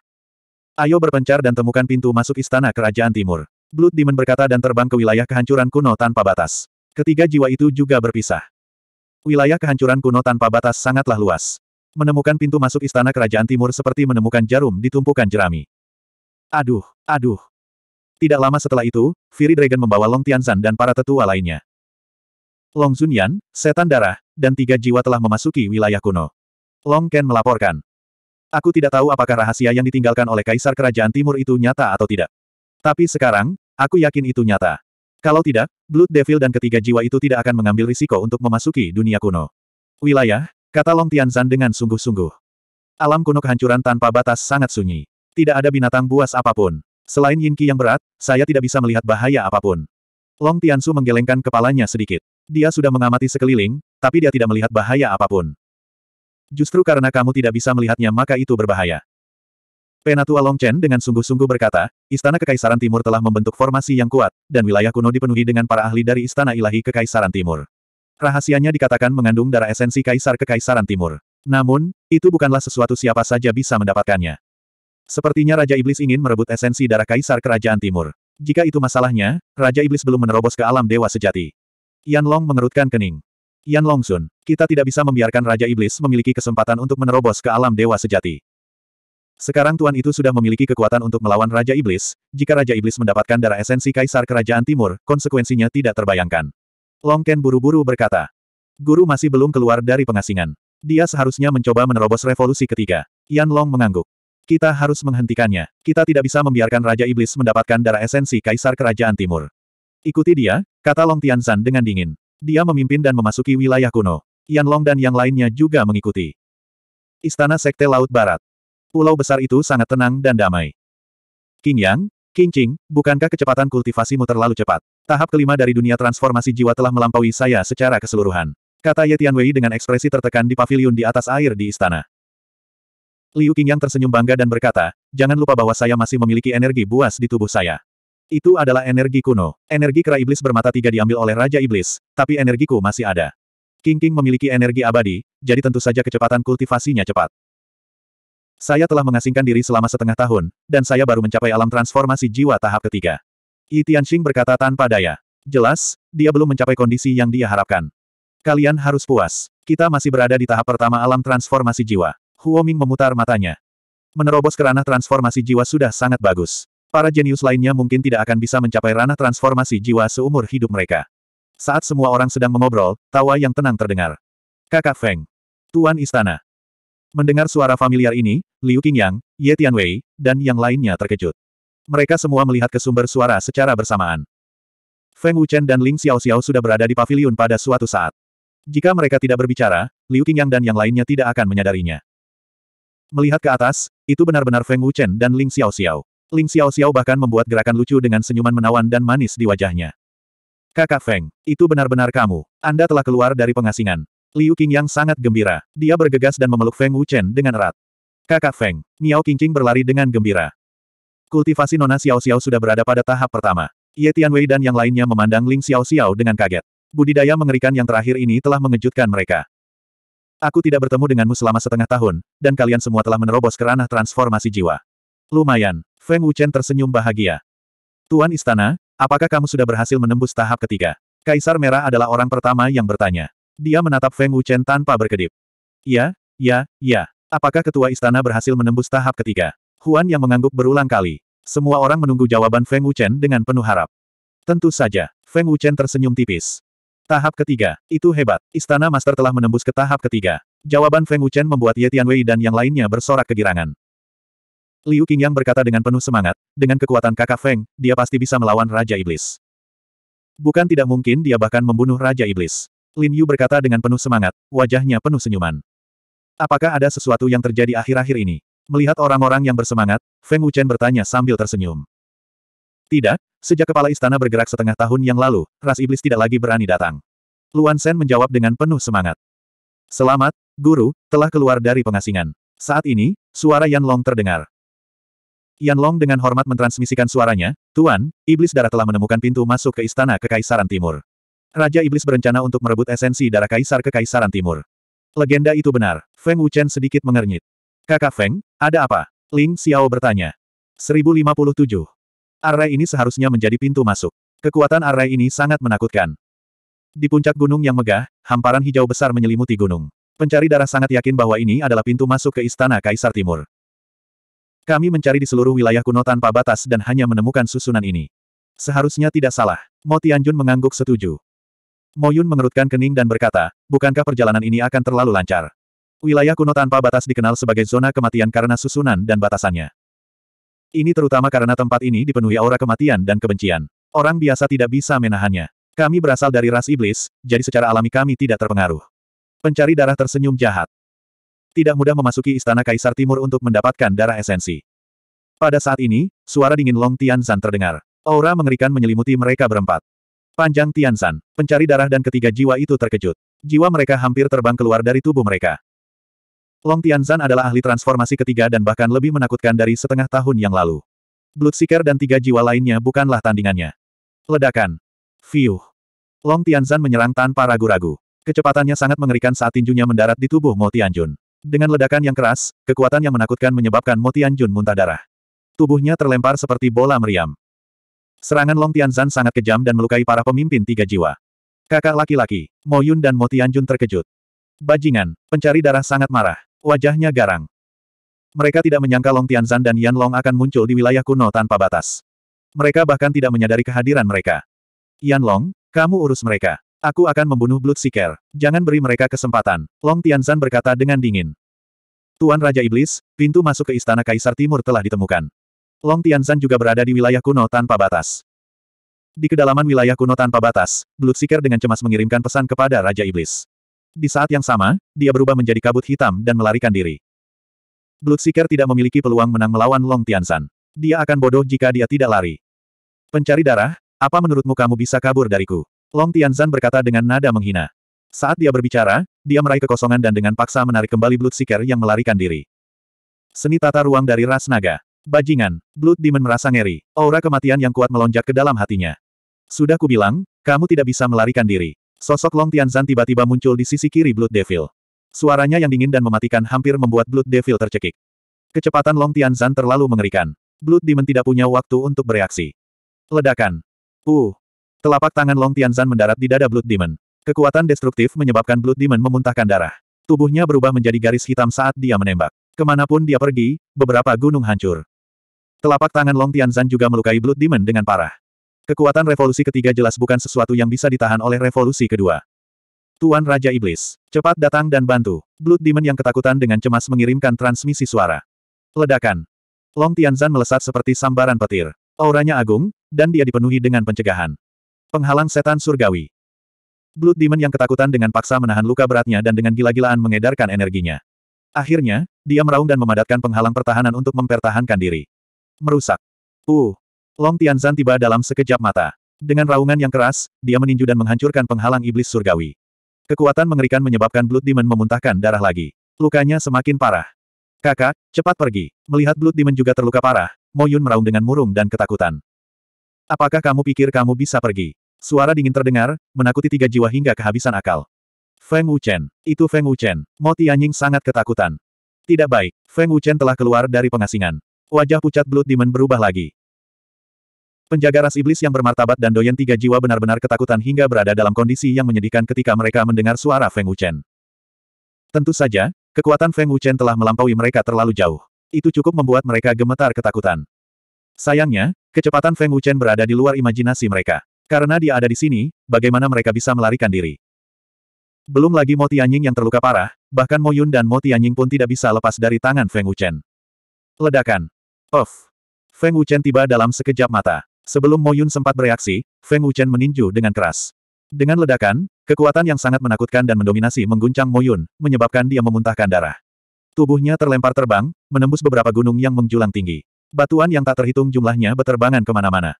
Ayo berpencar dan temukan pintu masuk istana kerajaan timur. Blood Demon berkata dan terbang ke wilayah kehancuran kuno tanpa batas. Ketiga jiwa itu juga berpisah. Wilayah kehancuran kuno tanpa batas sangatlah luas. Menemukan pintu masuk istana kerajaan timur seperti menemukan jarum ditumpukan jerami. Aduh, aduh. Tidak lama setelah itu, Fury Dragon membawa Long Tianzan dan para tetua lainnya. Long Zunyan, setan darah, dan tiga jiwa telah memasuki wilayah kuno. Long Ken melaporkan. Aku tidak tahu apakah rahasia yang ditinggalkan oleh Kaisar Kerajaan Timur itu nyata atau tidak. Tapi sekarang, aku yakin itu nyata. Kalau tidak, Blood Devil dan ketiga jiwa itu tidak akan mengambil risiko untuk memasuki dunia kuno. Wilayah, kata Long Tianzan dengan sungguh-sungguh. Alam kuno kehancuran tanpa batas sangat sunyi. Tidak ada binatang buas apapun. Selain Yin Qi yang berat, saya tidak bisa melihat bahaya apapun. Long Tiansu menggelengkan kepalanya sedikit. Dia sudah mengamati sekeliling, tapi dia tidak melihat bahaya apapun. Justru karena kamu tidak bisa melihatnya maka itu berbahaya. Penatua Long Chen dengan sungguh-sungguh berkata, Istana Kekaisaran Timur telah membentuk formasi yang kuat, dan wilayah kuno dipenuhi dengan para ahli dari Istana Ilahi Kekaisaran Timur. Rahasianya dikatakan mengandung darah esensi Kaisar Kekaisaran Timur. Namun, itu bukanlah sesuatu siapa saja bisa mendapatkannya. Sepertinya Raja Iblis ingin merebut esensi darah Kaisar Kerajaan Timur. Jika itu masalahnya, Raja Iblis belum menerobos ke alam dewa sejati. Yan Long mengerutkan kening. Yan Long Sun, kita tidak bisa membiarkan Raja Iblis memiliki kesempatan untuk menerobos ke alam dewa sejati. Sekarang Tuan itu sudah memiliki kekuatan untuk melawan Raja Iblis, jika Raja Iblis mendapatkan darah esensi Kaisar Kerajaan Timur, konsekuensinya tidak terbayangkan. Long Ken buru-buru berkata. Guru masih belum keluar dari pengasingan. Dia seharusnya mencoba menerobos revolusi ketiga. Yan Long mengangguk. Kita harus menghentikannya. Kita tidak bisa membiarkan Raja Iblis mendapatkan darah esensi Kaisar Kerajaan Timur. Ikuti dia, kata Long Tianzan dengan dingin. Dia memimpin dan memasuki wilayah kuno. Yan Long dan yang lainnya juga mengikuti. Istana Sekte Laut Barat. Pulau besar itu sangat tenang dan damai. King Yang, King Qing, bukankah kecepatan kultivasimu terlalu cepat? Tahap kelima dari dunia transformasi jiwa telah melampaui saya secara keseluruhan. Kata Ye Tianwei dengan ekspresi tertekan di pavilion di atas air di istana. Liu Qingyang tersenyum bangga dan berkata, jangan lupa bahwa saya masih memiliki energi buas di tubuh saya. Itu adalah energi kuno. Energi kera iblis bermata tiga diambil oleh Raja Iblis, tapi energiku masih ada. King King memiliki energi abadi, jadi tentu saja kecepatan kultivasinya cepat. Saya telah mengasingkan diri selama setengah tahun, dan saya baru mencapai alam transformasi jiwa tahap ketiga. Yi Tianxing berkata tanpa daya. Jelas, dia belum mencapai kondisi yang dia harapkan. Kalian harus puas. Kita masih berada di tahap pertama alam transformasi jiwa. Huoming memutar matanya. Menerobos ke ranah transformasi jiwa sudah sangat bagus. Para jenius lainnya mungkin tidak akan bisa mencapai ranah transformasi jiwa seumur hidup mereka. Saat semua orang sedang mengobrol, tawa yang tenang terdengar. Kakak Feng. Tuan Istana. Mendengar suara familiar ini, Liu Qingyang, Ye Tianwei, dan yang lainnya terkejut. Mereka semua melihat ke sumber suara secara bersamaan. Feng Wuchen dan Ling Xiao Xiao sudah berada di paviliun pada suatu saat. Jika mereka tidak berbicara, Liu Qingyang dan yang lainnya tidak akan menyadarinya. Melihat ke atas, itu benar-benar Feng Wuchen dan Ling Xiao Xiao. Ling Xiao Xiao bahkan membuat gerakan lucu dengan senyuman menawan dan manis di wajahnya. Kakak Feng, itu benar-benar kamu. Anda telah keluar dari pengasingan. Liu yang sangat gembira. Dia bergegas dan memeluk Feng Wuchen dengan erat. Kakak Feng, Miao Qingqing berlari dengan gembira. Kultivasi Nona Xiao Xiao sudah berada pada tahap pertama. Ye Tianwei dan yang lainnya memandang Ling Xiao Xiao dengan kaget. Budidaya mengerikan yang terakhir ini telah mengejutkan mereka. Aku tidak bertemu denganmu selama setengah tahun, dan kalian semua telah menerobos ke ranah transformasi jiwa. Lumayan. Feng Wuchen tersenyum bahagia. Tuan Istana, apakah kamu sudah berhasil menembus tahap ketiga? Kaisar Merah adalah orang pertama yang bertanya. Dia menatap Feng Wuchen tanpa berkedip. Ya, ya, ya. Apakah ketua istana berhasil menembus tahap ketiga? Huan yang mengangguk berulang kali. Semua orang menunggu jawaban Feng Wuchen dengan penuh harap. Tentu saja, Feng Wuchen tersenyum tipis. Tahap ketiga, itu hebat. Istana Master telah menembus ke tahap ketiga. Jawaban Feng Wuchen membuat Ye Tianwei dan yang lainnya bersorak kegirangan. Liu Qingyang berkata dengan penuh semangat, dengan kekuatan kakak Feng, dia pasti bisa melawan Raja Iblis. Bukan tidak mungkin dia bahkan membunuh Raja Iblis. Lin Yu berkata dengan penuh semangat, wajahnya penuh senyuman. Apakah ada sesuatu yang terjadi akhir-akhir ini? Melihat orang-orang yang bersemangat, Feng Wuchen bertanya sambil tersenyum. Tidak, Sejak kepala istana bergerak setengah tahun yang lalu, ras iblis tidak lagi berani datang. Luan Sen menjawab dengan penuh semangat. Selamat, Guru, telah keluar dari pengasingan. Saat ini, suara Yan Long terdengar. Yan Long dengan hormat mentransmisikan suaranya, Tuan, Iblis Darah telah menemukan pintu masuk ke Istana Kekaisaran Timur. Raja Iblis berencana untuk merebut esensi darah Kaisar Kekaisaran Timur. Legenda itu benar, Feng Wuchen sedikit mengernyit. Kakak Feng, ada apa? Ling Xiao bertanya. 1057. Array ini seharusnya menjadi pintu masuk. Kekuatan array ini sangat menakutkan. Di puncak gunung yang megah, hamparan hijau besar menyelimuti gunung. Pencari darah sangat yakin bahwa ini adalah pintu masuk ke istana Kaisar Timur. Kami mencari di seluruh wilayah kuno tanpa batas dan hanya menemukan susunan ini. Seharusnya tidak salah. Mo Tianjun mengangguk setuju. Mo Yun mengerutkan kening dan berkata, bukankah perjalanan ini akan terlalu lancar? Wilayah kuno tanpa batas dikenal sebagai zona kematian karena susunan dan batasannya. Ini terutama karena tempat ini dipenuhi aura kematian dan kebencian. Orang biasa tidak bisa menahannya. Kami berasal dari ras iblis, jadi secara alami kami tidak terpengaruh. Pencari darah tersenyum jahat. Tidak mudah memasuki istana Kaisar Timur untuk mendapatkan darah esensi. Pada saat ini, suara dingin Long Tianzan terdengar. Aura mengerikan menyelimuti mereka berempat. Panjang Tianzan, pencari darah dan ketiga jiwa itu terkejut. Jiwa mereka hampir terbang keluar dari tubuh mereka. Long Tianzan adalah ahli transformasi ketiga dan bahkan lebih menakutkan dari setengah tahun yang lalu. Bloodseeker dan tiga jiwa lainnya bukanlah tandingannya. Ledakan. Fiuh. Long Tianzan menyerang tanpa ragu-ragu. Kecepatannya sangat mengerikan saat tinjunya mendarat di tubuh Mo Tianjun. Dengan ledakan yang keras, kekuatan yang menakutkan menyebabkan Mo Tianjun muntah darah. Tubuhnya terlempar seperti bola meriam. Serangan Long Tianzan sangat kejam dan melukai para pemimpin tiga jiwa. Kakak laki-laki, Mo Yun dan Mo Tianjun terkejut. Bajingan, pencari darah sangat marah. Wajahnya garang. Mereka tidak menyangka Long Tianzan dan Yan Long akan muncul di wilayah kuno tanpa batas. Mereka bahkan tidak menyadari kehadiran mereka. Yan Long, kamu urus mereka. Aku akan membunuh Blood Seeker. Jangan beri mereka kesempatan. Long Tianzan berkata dengan dingin. Tuan Raja Iblis, pintu masuk ke Istana Kaisar Timur telah ditemukan. Long Tianzan juga berada di wilayah kuno tanpa batas. Di kedalaman wilayah kuno tanpa batas, Blood Seeker dengan cemas mengirimkan pesan kepada Raja Iblis. Di saat yang sama, dia berubah menjadi kabut hitam dan melarikan diri. Bloodseeker tidak memiliki peluang menang melawan Long Tiansan. Dia akan bodoh jika dia tidak lari. Pencari darah, apa menurutmu kamu bisa kabur dariku? Long Tianzan berkata dengan nada menghina. Saat dia berbicara, dia meraih kekosongan dan dengan paksa menarik kembali Bloodseeker yang melarikan diri. Seni tata ruang dari ras naga. Bajingan, Blood Demon merasa ngeri. Aura kematian yang kuat melonjak ke dalam hatinya. Sudah kubilang, kamu tidak bisa melarikan diri. Sosok Long Tianzan tiba-tiba muncul di sisi kiri Blood Devil. Suaranya yang dingin dan mematikan hampir membuat Blood Devil tercekik. Kecepatan Long Tianzan terlalu mengerikan. Blood Demon tidak punya waktu untuk bereaksi. Ledakan. Uh. Telapak tangan Long Tianzan mendarat di dada Blood Demon. Kekuatan destruktif menyebabkan Blood Demon memuntahkan darah. Tubuhnya berubah menjadi garis hitam saat dia menembak. Kemanapun dia pergi, beberapa gunung hancur. Telapak tangan Long Tianzan juga melukai Blood Demon dengan parah. Kekuatan revolusi ketiga jelas bukan sesuatu yang bisa ditahan oleh revolusi kedua. Tuan Raja Iblis, cepat datang dan bantu. Blood Demon yang ketakutan dengan cemas mengirimkan transmisi suara. Ledakan. Long Tianzan melesat seperti sambaran petir. Auranya agung, dan dia dipenuhi dengan pencegahan. Penghalang setan surgawi. Blood Demon yang ketakutan dengan paksa menahan luka beratnya dan dengan gila-gilaan mengedarkan energinya. Akhirnya, dia meraung dan memadatkan penghalang pertahanan untuk mempertahankan diri. Merusak. Uh, Long Tianzan tiba dalam sekejap mata. Dengan raungan yang keras, dia meninju dan menghancurkan penghalang iblis surgawi. Kekuatan mengerikan menyebabkan Blood Demon memuntahkan darah lagi. Lukanya semakin parah. Kakak, cepat pergi. Melihat Blood Demon juga terluka parah, Mo meraung dengan murung dan ketakutan. Apakah kamu pikir kamu bisa pergi? Suara dingin terdengar, menakuti tiga jiwa hingga kehabisan akal. Feng Wuchen. Itu Feng Wuchen. Mo Tianying sangat ketakutan. Tidak baik. Feng Wuchen telah keluar dari pengasingan. Wajah pucat Blood Demon berubah lagi. Penjaga ras iblis yang bermartabat dan doyen tiga jiwa benar-benar ketakutan hingga berada dalam kondisi yang menyedihkan ketika mereka mendengar suara Feng Wuchen. Tentu saja, kekuatan Feng Wuchen telah melampaui mereka terlalu jauh. Itu cukup membuat mereka gemetar ketakutan. Sayangnya, kecepatan Feng Wuchen berada di luar imajinasi mereka. Karena dia ada di sini, bagaimana mereka bisa melarikan diri? Belum lagi Mo Tianying yang terluka parah, bahkan Mo Yun dan Mo Tianying pun tidak bisa lepas dari tangan Feng Wuchen. Ledakan. Off. Feng Wuchen tiba dalam sekejap mata. Sebelum Moyun sempat bereaksi, Feng Wuchen meninju dengan keras. Dengan ledakan, kekuatan yang sangat menakutkan dan mendominasi mengguncang Moyun, menyebabkan dia memuntahkan darah. Tubuhnya terlempar terbang, menembus beberapa gunung yang menjulang tinggi. Batuan yang tak terhitung jumlahnya beterbangan kemana-mana.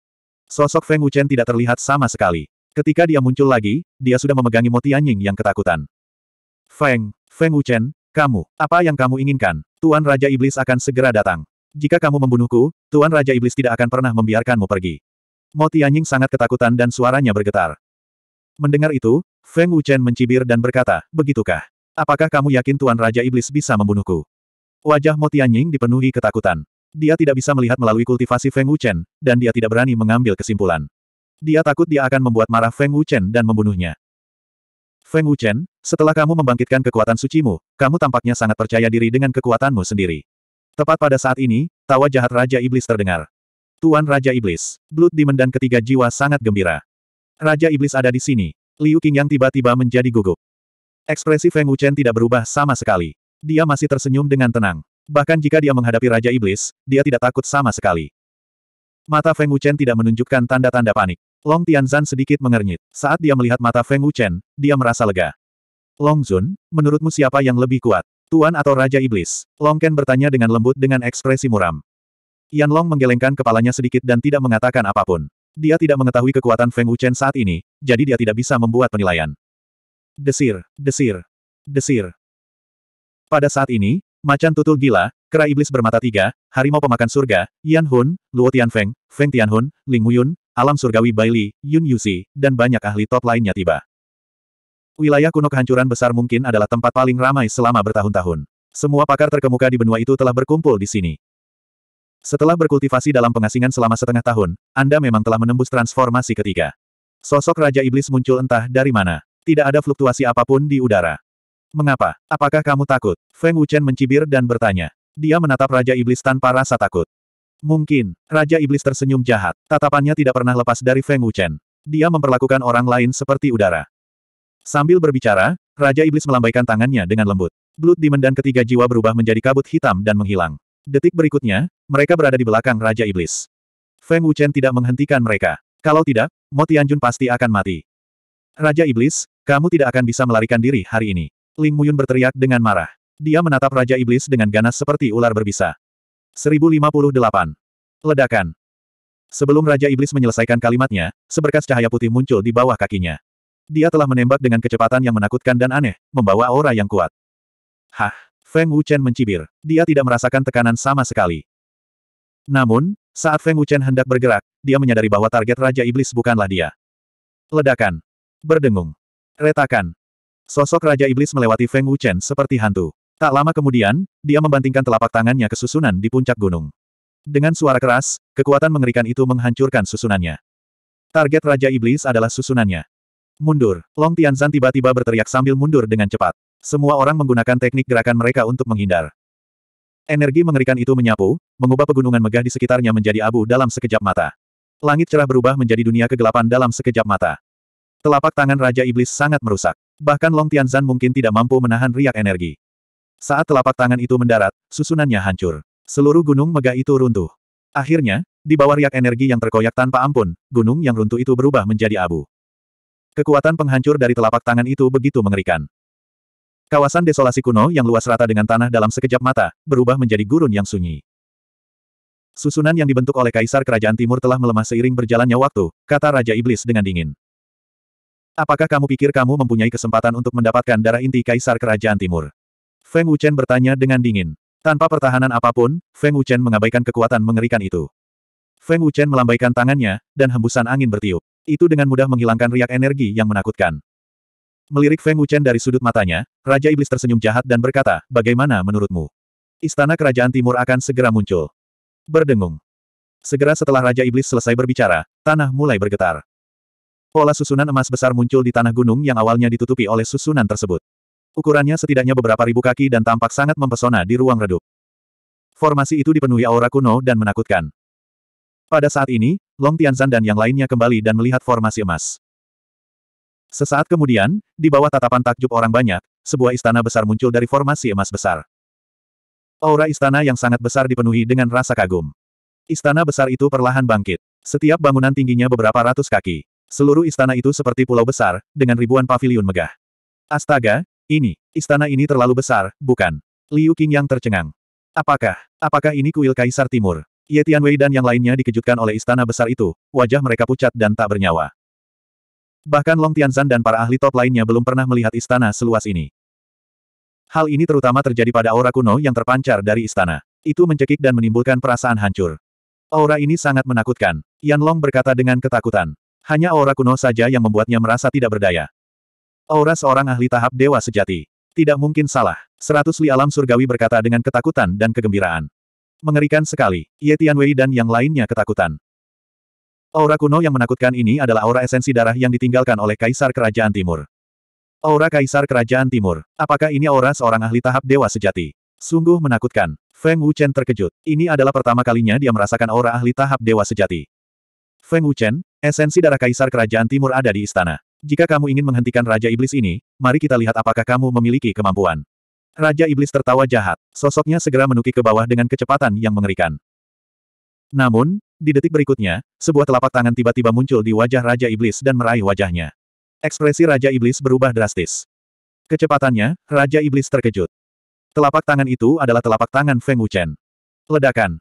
Sosok Feng Wuchen tidak terlihat sama sekali. Ketika dia muncul lagi, dia sudah memegangi Motianying yang ketakutan. Feng, Feng Wuchen, kamu, apa yang kamu inginkan? Tuan Raja Iblis akan segera datang. Jika kamu membunuhku, Tuan Raja Iblis tidak akan pernah membiarkanmu pergi. Mo Tianying sangat ketakutan dan suaranya bergetar. Mendengar itu, Feng Wuchen mencibir dan berkata, Begitukah? Apakah kamu yakin Tuan Raja Iblis bisa membunuhku? Wajah Mo Tianying dipenuhi ketakutan. Dia tidak bisa melihat melalui kultivasi Feng Wuchen, dan dia tidak berani mengambil kesimpulan. Dia takut dia akan membuat marah Feng Wuchen dan membunuhnya. Feng Wuchen, setelah kamu membangkitkan kekuatan sucimu, kamu tampaknya sangat percaya diri dengan kekuatanmu sendiri. Tepat pada saat ini, tawa jahat Raja Iblis terdengar. Tuan Raja Iblis, Blood Demon dan ketiga jiwa sangat gembira. Raja Iblis ada di sini. Liu King yang tiba-tiba menjadi gugup. Ekspresi Feng Wuchen tidak berubah sama sekali. Dia masih tersenyum dengan tenang. Bahkan jika dia menghadapi Raja Iblis, dia tidak takut sama sekali. Mata Feng Wuchen tidak menunjukkan tanda-tanda panik. Long Tianzan sedikit mengernyit. Saat dia melihat mata Feng Wuchen, dia merasa lega. Long Zun, menurutmu siapa yang lebih kuat? Tuan atau Raja Iblis? Long Ken bertanya dengan lembut dengan ekspresi muram. Yan Long menggelengkan kepalanya sedikit dan tidak mengatakan apapun. Dia tidak mengetahui kekuatan Feng Wuchen saat ini, jadi dia tidak bisa membuat penilaian. Desir, desir, desir. Pada saat ini, macan tutul gila, kera iblis bermata tiga, harimau pemakan surga, Yan Hun, Luo Tian Feng Tian Feng Hun, Ling Yun, alam surgawi Bai Li, Yun Yusi, dan banyak ahli top lainnya tiba. Wilayah kuno kehancuran besar mungkin adalah tempat paling ramai selama bertahun-tahun. Semua pakar terkemuka di benua itu telah berkumpul di sini. Setelah berkultivasi dalam pengasingan selama setengah tahun, Anda memang telah menembus transformasi ketiga. Sosok Raja Iblis muncul entah dari mana. Tidak ada fluktuasi apapun di udara. Mengapa? Apakah kamu takut? Feng Wuchen mencibir dan bertanya. Dia menatap Raja Iblis tanpa rasa takut. Mungkin, Raja Iblis tersenyum jahat. Tatapannya tidak pernah lepas dari Feng Wuchen. Dia memperlakukan orang lain seperti udara. Sambil berbicara, Raja Iblis melambaikan tangannya dengan lembut. Blood Demon dan ketiga jiwa berubah menjadi kabut hitam dan menghilang. Detik berikutnya, mereka berada di belakang Raja Iblis. Feng Wuchen tidak menghentikan mereka. Kalau tidak, Mo Tianjun pasti akan mati. Raja Iblis, kamu tidak akan bisa melarikan diri hari ini. Ling Muyun berteriak dengan marah. Dia menatap Raja Iblis dengan ganas seperti ular berbisa. 1058. Ledakan. Sebelum Raja Iblis menyelesaikan kalimatnya, seberkas cahaya putih muncul di bawah kakinya. Dia telah menembak dengan kecepatan yang menakutkan dan aneh, membawa aura yang kuat. Hah! Feng Wuchen mencibir. Dia tidak merasakan tekanan sama sekali. Namun, saat Feng Wuchen hendak bergerak, dia menyadari bahwa target Raja Iblis bukanlah dia. Ledakan. Berdengung. Retakan. Sosok Raja Iblis melewati Feng Wuchen seperti hantu. Tak lama kemudian, dia membantingkan telapak tangannya ke susunan di puncak gunung. Dengan suara keras, kekuatan mengerikan itu menghancurkan susunannya. Target Raja Iblis adalah susunannya. Mundur. Long Tianzan tiba-tiba berteriak sambil mundur dengan cepat. Semua orang menggunakan teknik gerakan mereka untuk menghindar. Energi mengerikan itu menyapu, mengubah pegunungan megah di sekitarnya menjadi abu dalam sekejap mata. Langit cerah berubah menjadi dunia kegelapan dalam sekejap mata. Telapak tangan Raja Iblis sangat merusak. Bahkan Long Tianzan mungkin tidak mampu menahan riak energi. Saat telapak tangan itu mendarat, susunannya hancur. Seluruh gunung megah itu runtuh. Akhirnya, di bawah riak energi yang terkoyak tanpa ampun, gunung yang runtuh itu berubah menjadi abu. Kekuatan penghancur dari telapak tangan itu begitu mengerikan. Kawasan desolasi kuno yang luas rata dengan tanah dalam sekejap mata, berubah menjadi gurun yang sunyi. Susunan yang dibentuk oleh Kaisar Kerajaan Timur telah melemah seiring berjalannya waktu, kata Raja Iblis dengan dingin. Apakah kamu pikir kamu mempunyai kesempatan untuk mendapatkan darah inti Kaisar Kerajaan Timur? Feng Wuchen bertanya dengan dingin. Tanpa pertahanan apapun, Feng Wuchen mengabaikan kekuatan mengerikan itu. Feng Wuchen melambaikan tangannya, dan hembusan angin bertiup. Itu dengan mudah menghilangkan riak energi yang menakutkan. Melirik Feng Wuchen dari sudut matanya, Raja Iblis tersenyum jahat dan berkata, bagaimana menurutmu? Istana Kerajaan Timur akan segera muncul. Berdengung. Segera setelah Raja Iblis selesai berbicara, tanah mulai bergetar. Pola susunan emas besar muncul di tanah gunung yang awalnya ditutupi oleh susunan tersebut. Ukurannya setidaknya beberapa ribu kaki dan tampak sangat mempesona di ruang redup. Formasi itu dipenuhi aura kuno dan menakutkan. Pada saat ini, Long Tianzan dan yang lainnya kembali dan melihat formasi emas. Sesaat kemudian, di bawah tatapan takjub orang banyak, sebuah istana besar muncul dari formasi emas besar. Aura istana yang sangat besar dipenuhi dengan rasa kagum. Istana besar itu perlahan bangkit. Setiap bangunan tingginya beberapa ratus kaki. Seluruh istana itu seperti pulau besar, dengan ribuan paviliun megah. Astaga, ini, istana ini terlalu besar, bukan? Liu Qing yang tercengang. Apakah, apakah ini kuil Kaisar Timur? Ye Tianwei dan yang lainnya dikejutkan oleh istana besar itu, wajah mereka pucat dan tak bernyawa. Bahkan Long Tianzan dan para ahli top lainnya belum pernah melihat istana seluas ini. Hal ini terutama terjadi pada aura kuno yang terpancar dari istana. Itu mencekik dan menimbulkan perasaan hancur. Aura ini sangat menakutkan. Yan Long berkata dengan ketakutan. Hanya aura kuno saja yang membuatnya merasa tidak berdaya. Aura seorang ahli tahap dewa sejati. Tidak mungkin salah. Seratus li alam surgawi berkata dengan ketakutan dan kegembiraan. Mengerikan sekali, Ye Tianwei dan yang lainnya ketakutan. Aura kuno yang menakutkan ini adalah aura esensi darah yang ditinggalkan oleh Kaisar Kerajaan Timur. Aura Kaisar Kerajaan Timur. Apakah ini aura seorang ahli tahap dewa sejati? Sungguh menakutkan. Feng Wuchen terkejut. Ini adalah pertama kalinya dia merasakan aura ahli tahap dewa sejati. Feng Wuchen, esensi darah Kaisar Kerajaan Timur ada di istana. Jika kamu ingin menghentikan Raja Iblis ini, mari kita lihat apakah kamu memiliki kemampuan. Raja Iblis tertawa jahat, sosoknya segera menuki ke bawah dengan kecepatan yang mengerikan. Namun, di detik berikutnya, sebuah telapak tangan tiba-tiba muncul di wajah Raja Iblis dan meraih wajahnya. Ekspresi Raja Iblis berubah drastis. Kecepatannya, Raja Iblis terkejut. Telapak tangan itu adalah telapak tangan Feng Wuchen. Ledakan.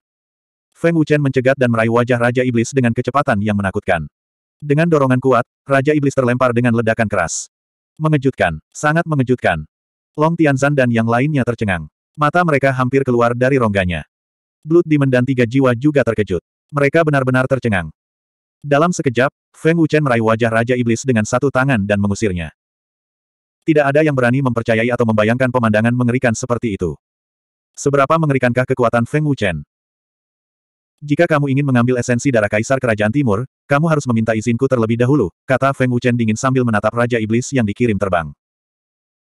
Feng Wuchen mencegat dan meraih wajah Raja Iblis dengan kecepatan yang menakutkan. Dengan dorongan kuat, Raja Iblis terlempar dengan ledakan keras. Mengejutkan, sangat mengejutkan. Long Tianzan dan yang lainnya tercengang. Mata mereka hampir keluar dari rongganya. Blood Demon dan tiga jiwa juga terkejut. Mereka benar-benar tercengang. Dalam sekejap, Feng Wuchen meraih wajah Raja Iblis dengan satu tangan dan mengusirnya. Tidak ada yang berani mempercayai atau membayangkan pemandangan mengerikan seperti itu. Seberapa mengerikankah kekuatan Feng Wuchen? Jika kamu ingin mengambil esensi darah kaisar kerajaan timur, kamu harus meminta izinku terlebih dahulu, kata Feng Wuchen dingin sambil menatap Raja Iblis yang dikirim terbang.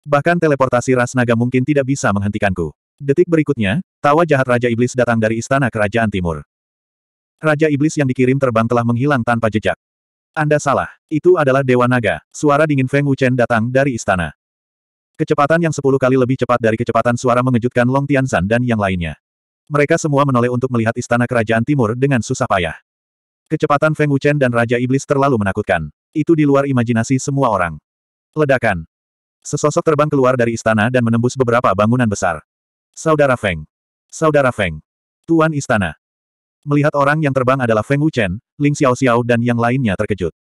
Bahkan teleportasi ras naga mungkin tidak bisa menghentikanku. Detik berikutnya, tawa jahat Raja Iblis datang dari Istana Kerajaan Timur. Raja Iblis yang dikirim terbang telah menghilang tanpa jejak. Anda salah. Itu adalah Dewa Naga. Suara dingin Feng Wuchen datang dari istana. Kecepatan yang sepuluh kali lebih cepat dari kecepatan suara mengejutkan Long Tianzan dan yang lainnya. Mereka semua menoleh untuk melihat Istana Kerajaan Timur dengan susah payah. Kecepatan Feng Wuchen dan Raja Iblis terlalu menakutkan. Itu di luar imajinasi semua orang. Ledakan. Sesosok terbang keluar dari istana dan menembus beberapa bangunan besar. Saudara Feng. Saudara Feng. Tuan Istana. Melihat orang yang terbang adalah Feng Wuchen, Ling Xiao Xiao, dan yang lainnya terkejut.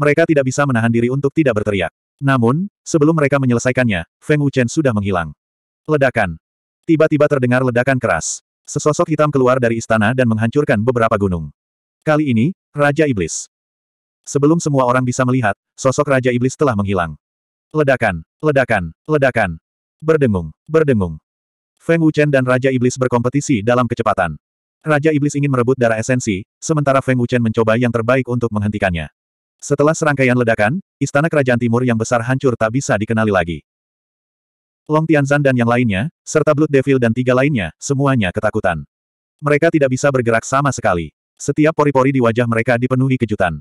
Mereka tidak bisa menahan diri untuk tidak berteriak. Namun, sebelum mereka menyelesaikannya, Feng Wuchen sudah menghilang. Ledakan. Tiba-tiba terdengar ledakan keras. Sesosok hitam keluar dari istana dan menghancurkan beberapa gunung. Kali ini, Raja Iblis. Sebelum semua orang bisa melihat, sosok Raja Iblis telah menghilang. Ledakan, ledakan, ledakan. Berdengung, berdengung. Feng Wuchen dan Raja Iblis berkompetisi dalam kecepatan. Raja Iblis ingin merebut darah esensi, sementara Feng Wuchen mencoba yang terbaik untuk menghentikannya. Setelah serangkaian ledakan, istana kerajaan timur yang besar hancur tak bisa dikenali lagi. Long Tianzan dan yang lainnya, serta Blood Devil dan tiga lainnya, semuanya ketakutan. Mereka tidak bisa bergerak sama sekali. Setiap pori-pori di wajah mereka dipenuhi kejutan.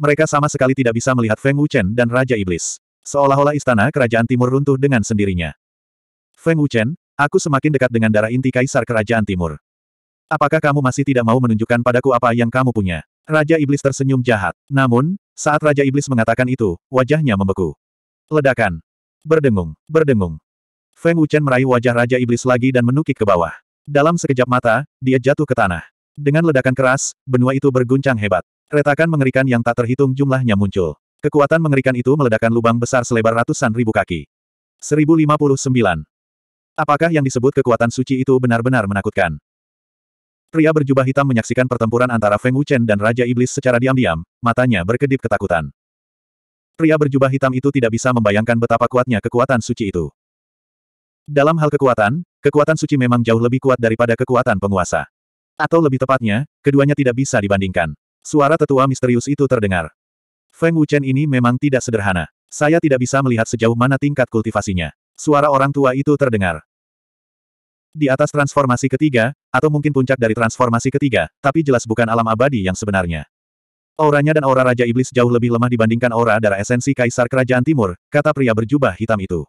Mereka sama sekali tidak bisa melihat Feng Wuchen dan Raja Iblis. Seolah-olah istana kerajaan timur runtuh dengan sendirinya. Feng Wuchen, aku semakin dekat dengan darah inti kaisar kerajaan timur. Apakah kamu masih tidak mau menunjukkan padaku apa yang kamu punya? Raja Iblis tersenyum jahat. Namun, saat Raja Iblis mengatakan itu, wajahnya membeku. Ledakan. Berdengung, berdengung. Feng Wuchen meraih wajah Raja Iblis lagi dan menukik ke bawah. Dalam sekejap mata, dia jatuh ke tanah. Dengan ledakan keras, benua itu berguncang hebat. Retakan mengerikan yang tak terhitung jumlahnya muncul. Kekuatan mengerikan itu meledakkan lubang besar selebar ratusan ribu kaki. 1059. Apakah yang disebut kekuatan suci itu benar-benar menakutkan? Pria berjubah hitam menyaksikan pertempuran antara Feng Wuchen dan Raja Iblis secara diam-diam, matanya berkedip ketakutan. Pria berjubah hitam itu tidak bisa membayangkan betapa kuatnya kekuatan suci itu. Dalam hal kekuatan, kekuatan suci memang jauh lebih kuat daripada kekuatan penguasa. Atau lebih tepatnya, keduanya tidak bisa dibandingkan. Suara tetua misterius itu terdengar. Feng Wuchen ini memang tidak sederhana. Saya tidak bisa melihat sejauh mana tingkat kultivasinya. Suara orang tua itu terdengar. Di atas transformasi ketiga, atau mungkin puncak dari transformasi ketiga, tapi jelas bukan alam abadi yang sebenarnya. Auranya dan aura Raja Iblis jauh lebih lemah dibandingkan aura darah esensi Kaisar Kerajaan Timur, kata pria berjubah hitam itu.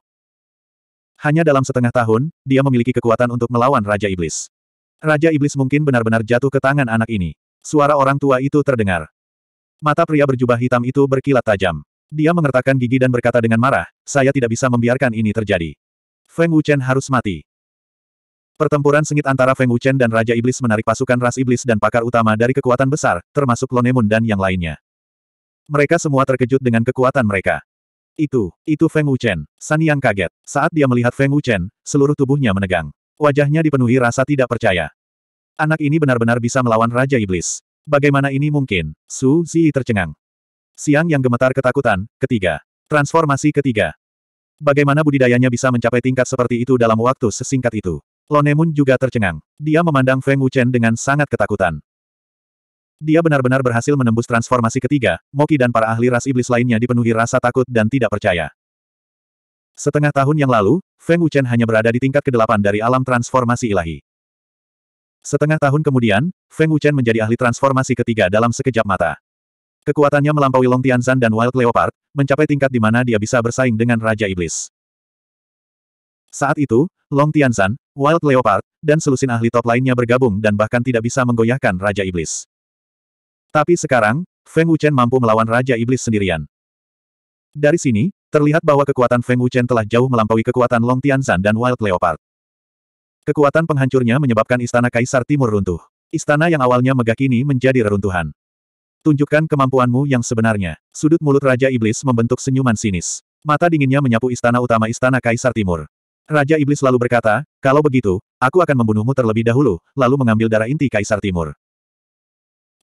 Hanya dalam setengah tahun, dia memiliki kekuatan untuk melawan Raja Iblis. Raja Iblis mungkin benar-benar jatuh ke tangan anak ini. Suara orang tua itu terdengar. Mata pria berjubah hitam itu berkilat tajam. Dia mengertakkan gigi dan berkata dengan marah, saya tidak bisa membiarkan ini terjadi. Feng Wuchen harus mati. Pertempuran sengit antara Feng Wuchen dan Raja Iblis menarik pasukan ras iblis dan pakar utama dari kekuatan besar, termasuk Lonemun dan yang lainnya. Mereka semua terkejut dengan kekuatan mereka. Itu, itu Feng Wuchen. San Yang kaget. Saat dia melihat Feng Wuchen, seluruh tubuhnya menegang. Wajahnya dipenuhi rasa tidak percaya. Anak ini benar-benar bisa melawan Raja Iblis. Bagaimana ini mungkin? Su Zi tercengang. Siang yang gemetar ketakutan, ketiga. Transformasi ketiga. Bagaimana budidayanya bisa mencapai tingkat seperti itu dalam waktu sesingkat itu? Lonemun juga tercengang. Dia memandang Feng Wuchen dengan sangat ketakutan. Dia benar-benar berhasil menembus transformasi ketiga, Moki dan para ahli ras iblis lainnya dipenuhi rasa takut dan tidak percaya. Setengah tahun yang lalu, Feng Wuchen hanya berada di tingkat ke-8 dari alam transformasi ilahi. Setengah tahun kemudian, Feng Wuchen menjadi ahli transformasi ketiga dalam sekejap mata. Kekuatannya melampaui Long Tianzan dan Wild Leopard, mencapai tingkat di mana dia bisa bersaing dengan Raja Iblis. Saat itu, Long Tianzan, Wild Leopard, dan selusin ahli top lainnya bergabung dan bahkan tidak bisa menggoyahkan Raja Iblis. Tapi sekarang, Feng Wuchen mampu melawan Raja Iblis sendirian. Dari sini, terlihat bahwa kekuatan Feng Wuchen telah jauh melampaui kekuatan Long Tianzan dan Wild Leopard. Kekuatan penghancurnya menyebabkan istana Kaisar Timur runtuh. Istana yang awalnya megah kini menjadi reruntuhan. Tunjukkan kemampuanmu yang sebenarnya. Sudut mulut Raja Iblis membentuk senyuman sinis. Mata dinginnya menyapu istana utama istana Kaisar Timur. Raja Iblis lalu berkata, kalau begitu, aku akan membunuhmu terlebih dahulu, lalu mengambil darah inti Kaisar Timur.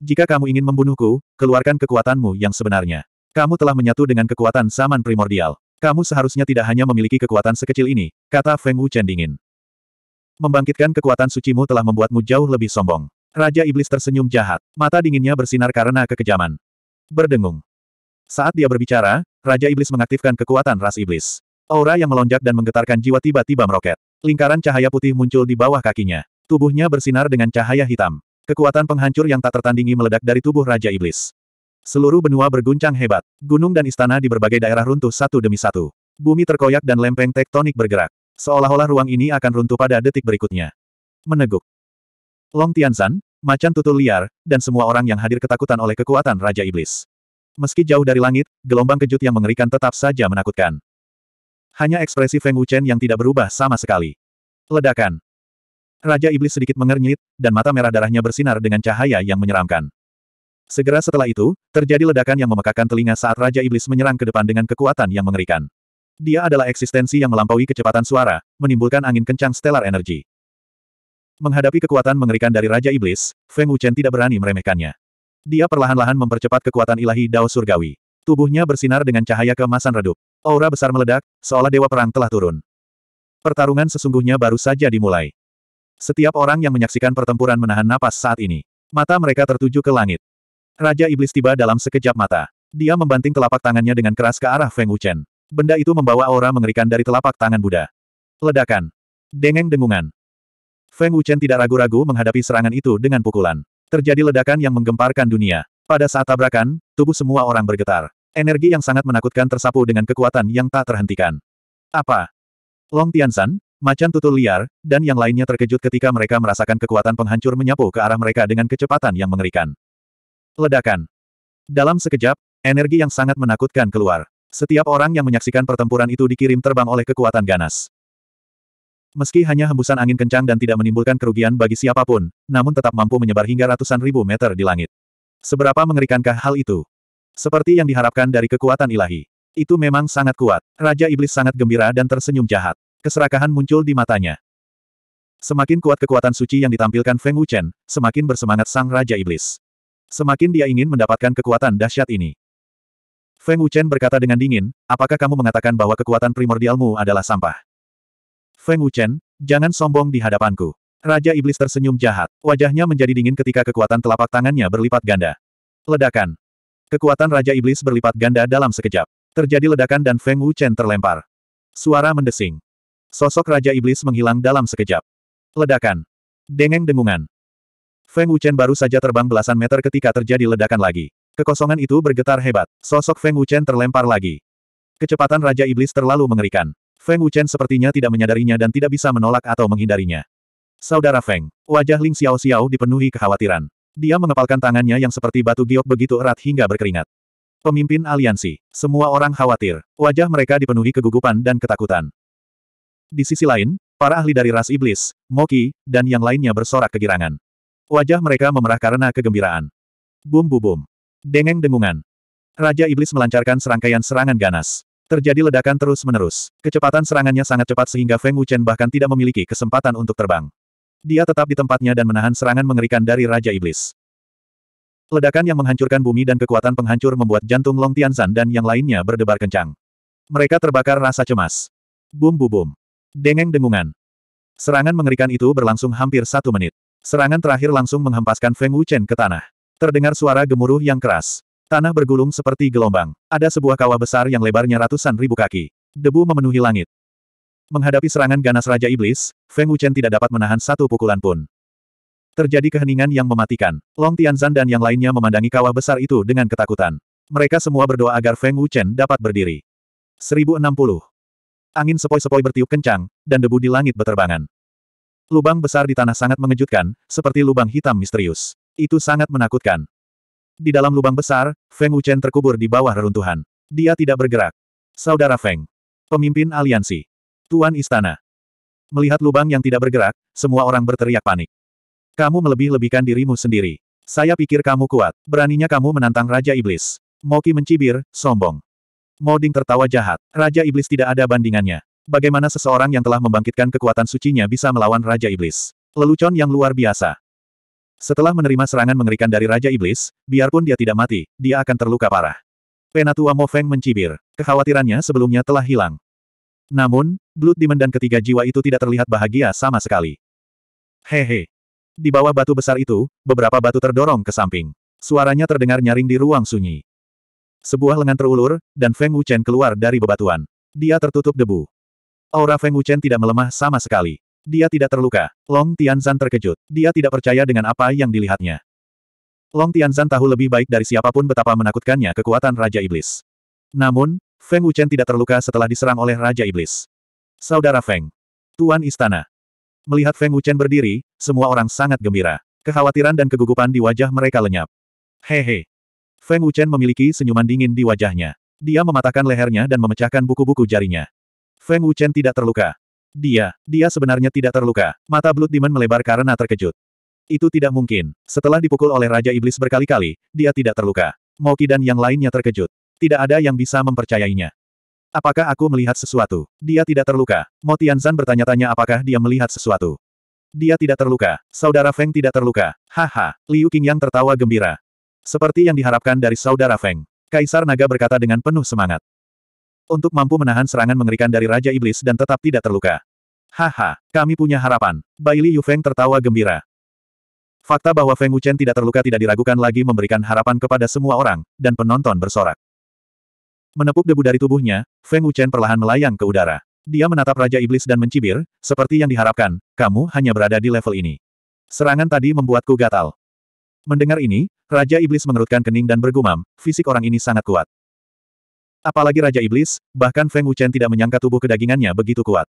Jika kamu ingin membunuhku, keluarkan kekuatanmu yang sebenarnya. Kamu telah menyatu dengan kekuatan zaman primordial. Kamu seharusnya tidak hanya memiliki kekuatan sekecil ini, kata Feng Wu Chen dingin. Membangkitkan kekuatan sucimu telah membuatmu jauh lebih sombong. Raja Iblis tersenyum jahat. Mata dinginnya bersinar karena kekejaman. Berdengung. Saat dia berbicara, Raja Iblis mengaktifkan kekuatan ras iblis. Aura yang melonjak dan menggetarkan jiwa tiba-tiba meroket. Lingkaran cahaya putih muncul di bawah kakinya. Tubuhnya bersinar dengan cahaya hitam. Kekuatan penghancur yang tak tertandingi meledak dari tubuh Raja Iblis. Seluruh benua berguncang hebat. Gunung dan istana di berbagai daerah runtuh satu demi satu. Bumi terkoyak dan lempeng tektonik bergerak. Seolah-olah ruang ini akan runtuh pada detik berikutnya. Meneguk. Long Tianzan, macan tutul liar, dan semua orang yang hadir ketakutan oleh kekuatan Raja Iblis. Meski jauh dari langit, gelombang kejut yang mengerikan tetap saja menakutkan. Hanya ekspresi Feng Wuchen yang tidak berubah sama sekali. Ledakan. Raja Iblis sedikit mengernyit, dan mata merah darahnya bersinar dengan cahaya yang menyeramkan. Segera setelah itu, terjadi ledakan yang memekakan telinga saat Raja Iblis menyerang ke depan dengan kekuatan yang mengerikan. Dia adalah eksistensi yang melampaui kecepatan suara, menimbulkan angin kencang stellar energi. Menghadapi kekuatan mengerikan dari Raja Iblis, Feng Wuchen tidak berani meremehkannya. Dia perlahan-lahan mempercepat kekuatan ilahi Dao Surgawi. Tubuhnya bersinar dengan cahaya kemasan redup. Aura besar meledak, seolah dewa perang telah turun. Pertarungan sesungguhnya baru saja dimulai. Setiap orang yang menyaksikan pertempuran menahan napas saat ini. Mata mereka tertuju ke langit. Raja Iblis tiba dalam sekejap mata. Dia membanting telapak tangannya dengan keras ke arah Feng Wuchen. Benda itu membawa aura mengerikan dari telapak tangan Buddha. Ledakan. Dengeng dengungan. Feng Wuchen tidak ragu-ragu menghadapi serangan itu dengan pukulan. Terjadi ledakan yang menggemparkan dunia. Pada saat tabrakan, tubuh semua orang bergetar. Energi yang sangat menakutkan tersapu dengan kekuatan yang tak terhentikan. Apa? Long Tiansan, macan tutul liar, dan yang lainnya terkejut ketika mereka merasakan kekuatan penghancur menyapu ke arah mereka dengan kecepatan yang mengerikan. Ledakan. Dalam sekejap, energi yang sangat menakutkan keluar. Setiap orang yang menyaksikan pertempuran itu dikirim terbang oleh kekuatan ganas. Meski hanya hembusan angin kencang dan tidak menimbulkan kerugian bagi siapapun, namun tetap mampu menyebar hingga ratusan ribu meter di langit. Seberapa mengerikankah hal itu? Seperti yang diharapkan dari kekuatan ilahi. Itu memang sangat kuat. Raja Iblis sangat gembira dan tersenyum jahat. Keserakahan muncul di matanya. Semakin kuat kekuatan suci yang ditampilkan Feng Wuchen, semakin bersemangat sang Raja Iblis. Semakin dia ingin mendapatkan kekuatan dahsyat ini. Feng Wuchen berkata dengan dingin, apakah kamu mengatakan bahwa kekuatan primordialmu adalah sampah? Feng Wuchen, jangan sombong di hadapanku. Raja Iblis tersenyum jahat. Wajahnya menjadi dingin ketika kekuatan telapak tangannya berlipat ganda. Ledakan. Kekuatan Raja Iblis berlipat ganda dalam sekejap. Terjadi ledakan dan Feng Wuchen terlempar. Suara mendesing. Sosok Raja Iblis menghilang dalam sekejap. Ledakan. Dengeng dengungan. Feng Wuchen baru saja terbang belasan meter ketika terjadi ledakan lagi. Kekosongan itu bergetar hebat. Sosok Feng Wuchen terlempar lagi. Kecepatan Raja Iblis terlalu mengerikan. Feng Wuchen sepertinya tidak menyadarinya dan tidak bisa menolak atau menghindarinya. Saudara Feng, wajah Ling Xiao Xiao dipenuhi kekhawatiran. Dia mengepalkan tangannya yang seperti batu giok begitu erat hingga berkeringat. Pemimpin aliansi, semua orang khawatir. Wajah mereka dipenuhi kegugupan dan ketakutan. Di sisi lain, para ahli dari ras iblis, Moki, dan yang lainnya bersorak kegirangan. Wajah mereka memerah karena kegembiraan. Bum bum bum. Dengeng dengungan. Raja Iblis melancarkan serangkaian serangan ganas. Terjadi ledakan terus-menerus. Kecepatan serangannya sangat cepat sehingga Feng Wuchen bahkan tidak memiliki kesempatan untuk terbang. Dia tetap di tempatnya dan menahan serangan mengerikan dari Raja Iblis. Ledakan yang menghancurkan bumi dan kekuatan penghancur membuat jantung Long Tianzan dan yang lainnya berdebar kencang. Mereka terbakar rasa cemas. Bum bum bum. Dengeng dengungan. Serangan mengerikan itu berlangsung hampir satu menit. Serangan terakhir langsung menghempaskan Feng Wuchen ke tanah. Terdengar suara gemuruh yang keras. Tanah bergulung seperti gelombang. Ada sebuah kawah besar yang lebarnya ratusan ribu kaki. Debu memenuhi langit. Menghadapi serangan ganas Raja Iblis, Feng Wuchen tidak dapat menahan satu pukulan pun. Terjadi keheningan yang mematikan. Long Tianzan dan yang lainnya memandangi kawah besar itu dengan ketakutan. Mereka semua berdoa agar Feng Wuchen dapat berdiri. 1060. Angin sepoi-sepoi bertiup kencang, dan debu di langit beterbangan. Lubang besar di tanah sangat mengejutkan, seperti lubang hitam misterius. Itu sangat menakutkan. Di dalam lubang besar, Feng Wuchen terkubur di bawah reruntuhan. Dia tidak bergerak. Saudara Feng. Pemimpin aliansi. Tuan Istana. Melihat lubang yang tidak bergerak, semua orang berteriak panik. Kamu melebih-lebihkan dirimu sendiri. Saya pikir kamu kuat. Beraninya kamu menantang Raja Iblis. Moki mencibir, sombong. Moding tertawa jahat. Raja Iblis tidak ada bandingannya. Bagaimana seseorang yang telah membangkitkan kekuatan sucinya bisa melawan Raja Iblis? Lelucon yang luar biasa. Setelah menerima serangan mengerikan dari Raja Iblis, biarpun dia tidak mati, dia akan terluka parah. Penatua Mo Feng mencibir. Kekhawatirannya sebelumnya telah hilang. Namun, Blood Demon dan ketiga jiwa itu tidak terlihat bahagia sama sekali. Hehe. Di bawah batu besar itu, beberapa batu terdorong ke samping. Suaranya terdengar nyaring di ruang sunyi. Sebuah lengan terulur, dan Feng Wuchen keluar dari bebatuan. Dia tertutup debu. Aura Feng Wuchen tidak melemah sama sekali. Dia tidak terluka. Long Tianzan terkejut. Dia tidak percaya dengan apa yang dilihatnya. Long Tianzan tahu lebih baik dari siapapun betapa menakutkannya kekuatan Raja Iblis. Namun, Feng Wuchen tidak terluka setelah diserang oleh Raja Iblis. Saudara Feng. Tuan Istana. Melihat Feng Wuchen berdiri, semua orang sangat gembira. Kekhawatiran dan kegugupan di wajah mereka lenyap. Hehe. Feng Wuchen memiliki senyuman dingin di wajahnya. Dia mematahkan lehernya dan memecahkan buku-buku jarinya. Feng Wuchen tidak terluka. Dia, dia sebenarnya tidak terluka. Mata Blood Demon melebar karena terkejut. Itu tidak mungkin. Setelah dipukul oleh Raja Iblis berkali-kali, dia tidak terluka. Moki dan yang lainnya terkejut. Tidak ada yang bisa mempercayainya. Apakah aku melihat sesuatu? Dia tidak terluka. Mo Tianzan bertanya-tanya apakah dia melihat sesuatu. Dia tidak terluka. Saudara Feng tidak terluka. Haha. Liu yang tertawa gembira. Seperti yang diharapkan dari saudara Feng. Kaisar Naga berkata dengan penuh semangat. Untuk mampu menahan serangan mengerikan dari Raja Iblis dan tetap tidak terluka. Haha, kami punya harapan. Baili Yufeng tertawa gembira. Fakta bahwa Feng Wuchen tidak terluka tidak diragukan lagi memberikan harapan kepada semua orang, dan penonton bersorak. Menepuk debu dari tubuhnya, Feng Wuchen perlahan melayang ke udara. Dia menatap Raja Iblis dan mencibir, seperti yang diharapkan, kamu hanya berada di level ini. Serangan tadi membuatku gatal. Mendengar ini, Raja Iblis mengerutkan kening dan bergumam, fisik orang ini sangat kuat. Apalagi Raja Iblis, bahkan Feng Wuchen tidak menyangka tubuh kedagingannya begitu kuat.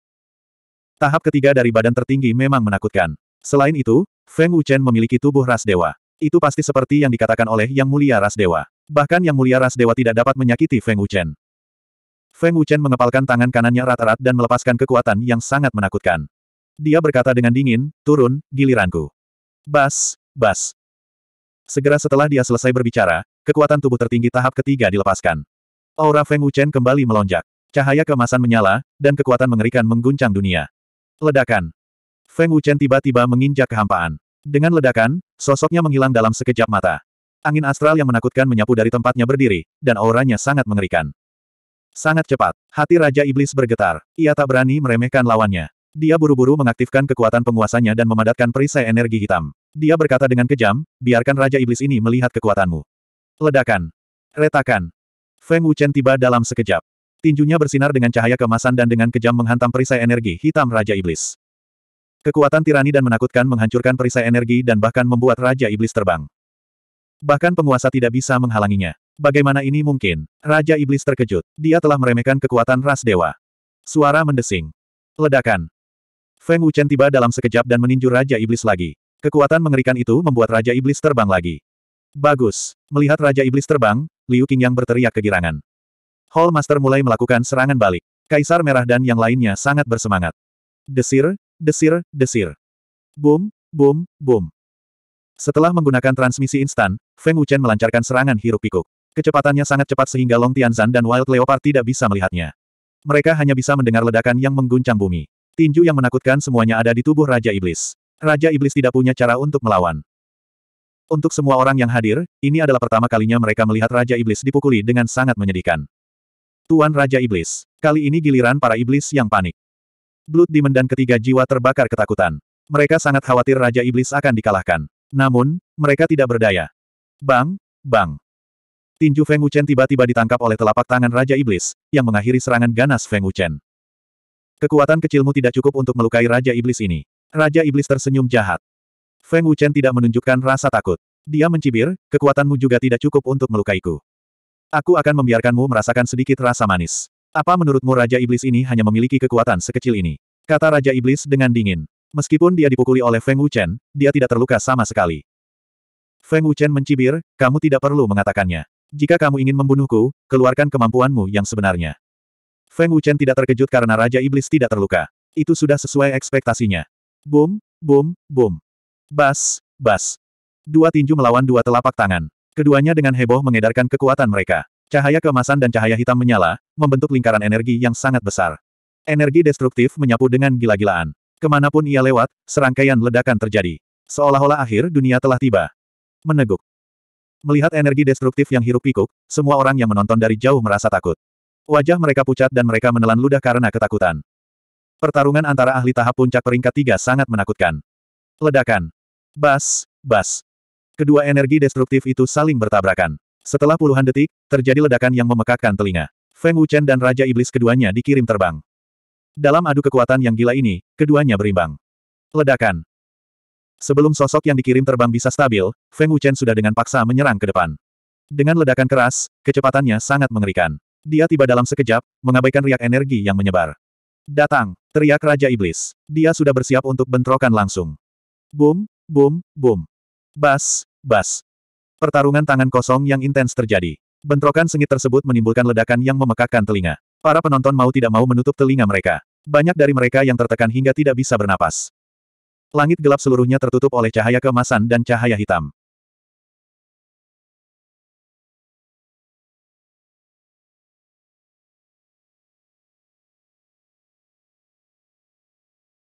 Tahap ketiga dari badan tertinggi memang menakutkan. Selain itu, Feng Wuchen memiliki tubuh ras dewa. Itu pasti seperti yang dikatakan oleh Yang Mulia Ras Dewa. Bahkan Yang Mulia Ras Dewa tidak dapat menyakiti Feng Wuchen. Feng Wuchen mengepalkan tangan kanannya rat-rat dan melepaskan kekuatan yang sangat menakutkan. Dia berkata dengan dingin, turun, giliranku. Bas, bas. Segera setelah dia selesai berbicara, kekuatan tubuh tertinggi tahap ketiga dilepaskan. Aura Feng Wuchen kembali melonjak. Cahaya kemasan menyala, dan kekuatan mengerikan mengguncang dunia. Ledakan. Feng Wuchen tiba-tiba menginjak kehampaan. Dengan ledakan, sosoknya menghilang dalam sekejap mata. Angin astral yang menakutkan menyapu dari tempatnya berdiri, dan auranya sangat mengerikan. Sangat cepat, hati Raja Iblis bergetar. Ia tak berani meremehkan lawannya. Dia buru-buru mengaktifkan kekuatan penguasanya dan memadatkan perisai energi hitam. Dia berkata dengan kejam, biarkan Raja Iblis ini melihat kekuatanmu. Ledakan. Retakan. Feng Wuchen tiba dalam sekejap. Tinjunya bersinar dengan cahaya kemasan dan dengan kejam menghantam perisai energi hitam Raja Iblis. Kekuatan tirani dan menakutkan menghancurkan perisai energi dan bahkan membuat Raja Iblis terbang. Bahkan penguasa tidak bisa menghalanginya. Bagaimana ini mungkin? Raja Iblis terkejut. Dia telah meremehkan kekuatan ras dewa. Suara mendesing. Ledakan. Feng Wuchen tiba dalam sekejap dan meninju Raja Iblis lagi. Kekuatan mengerikan itu membuat Raja Iblis terbang lagi. Bagus. Melihat Raja Iblis terbang, Liu Qing yang berteriak kegirangan. Hall Master mulai melakukan serangan balik. Kaisar Merah dan yang lainnya sangat bersemangat. Desir, desir, desir. Boom, boom, boom. Setelah menggunakan transmisi instan, Feng Wuchen melancarkan serangan hiruk pikuk. Kecepatannya sangat cepat sehingga Long Tianzan dan Wild Leopard tidak bisa melihatnya. Mereka hanya bisa mendengar ledakan yang mengguncang bumi. Tinju yang menakutkan semuanya ada di tubuh Raja Iblis. Raja Iblis tidak punya cara untuk melawan. Untuk semua orang yang hadir, ini adalah pertama kalinya mereka melihat Raja Iblis dipukuli dengan sangat menyedihkan. Tuan Raja Iblis, kali ini giliran para iblis yang panik. Blood Demon dan ketiga jiwa terbakar ketakutan. Mereka sangat khawatir Raja Iblis akan dikalahkan. Namun, mereka tidak berdaya. Bang, bang. Tinju Feng Wuchen tiba-tiba ditangkap oleh telapak tangan Raja Iblis, yang mengakhiri serangan ganas Feng Wuchen. Kekuatan kecilmu tidak cukup untuk melukai Raja Iblis ini. Raja Iblis tersenyum jahat. Feng Wuchen tidak menunjukkan rasa takut. Dia mencibir, kekuatanmu juga tidak cukup untuk melukaiku. Aku akan membiarkanmu merasakan sedikit rasa manis. Apa menurutmu Raja Iblis ini hanya memiliki kekuatan sekecil ini? Kata Raja Iblis dengan dingin. Meskipun dia dipukuli oleh Feng Wuchen, dia tidak terluka sama sekali. Feng Wuchen mencibir, kamu tidak perlu mengatakannya. Jika kamu ingin membunuhku, keluarkan kemampuanmu yang sebenarnya. Feng Wuchen tidak terkejut karena Raja Iblis tidak terluka. Itu sudah sesuai ekspektasinya. Boom, boom, boom. Bas, bas. Dua tinju melawan dua telapak tangan. Keduanya dengan heboh mengedarkan kekuatan mereka. Cahaya keemasan dan cahaya hitam menyala, membentuk lingkaran energi yang sangat besar. Energi destruktif menyapu dengan gila-gilaan. Kemanapun ia lewat, serangkaian ledakan terjadi. Seolah-olah akhir dunia telah tiba. Meneguk. Melihat energi destruktif yang hirup-pikuk, semua orang yang menonton dari jauh merasa takut. Wajah mereka pucat dan mereka menelan ludah karena ketakutan. Pertarungan antara ahli tahap puncak peringkat tiga sangat menakutkan. Ledakan. Bas, bas. Kedua energi destruktif itu saling bertabrakan. Setelah puluhan detik, terjadi ledakan yang memekakkan telinga. Feng Wuchen dan Raja Iblis keduanya dikirim terbang. Dalam adu kekuatan yang gila ini, keduanya berimbang. Ledakan. Sebelum sosok yang dikirim terbang bisa stabil, Feng Wuchen sudah dengan paksa menyerang ke depan. Dengan ledakan keras, kecepatannya sangat mengerikan. Dia tiba dalam sekejap, mengabaikan riak energi yang menyebar. Datang, teriak Raja Iblis. Dia sudah bersiap untuk bentrokan langsung. Boom, Boom, boom. Bas, bas. Pertarungan tangan kosong yang intens terjadi. Bentrokan sengit tersebut menimbulkan ledakan yang memekakkan telinga. Para penonton mau tidak mau menutup telinga mereka. Banyak dari mereka yang tertekan hingga tidak bisa bernapas. Langit gelap seluruhnya tertutup oleh cahaya keemasan dan cahaya hitam.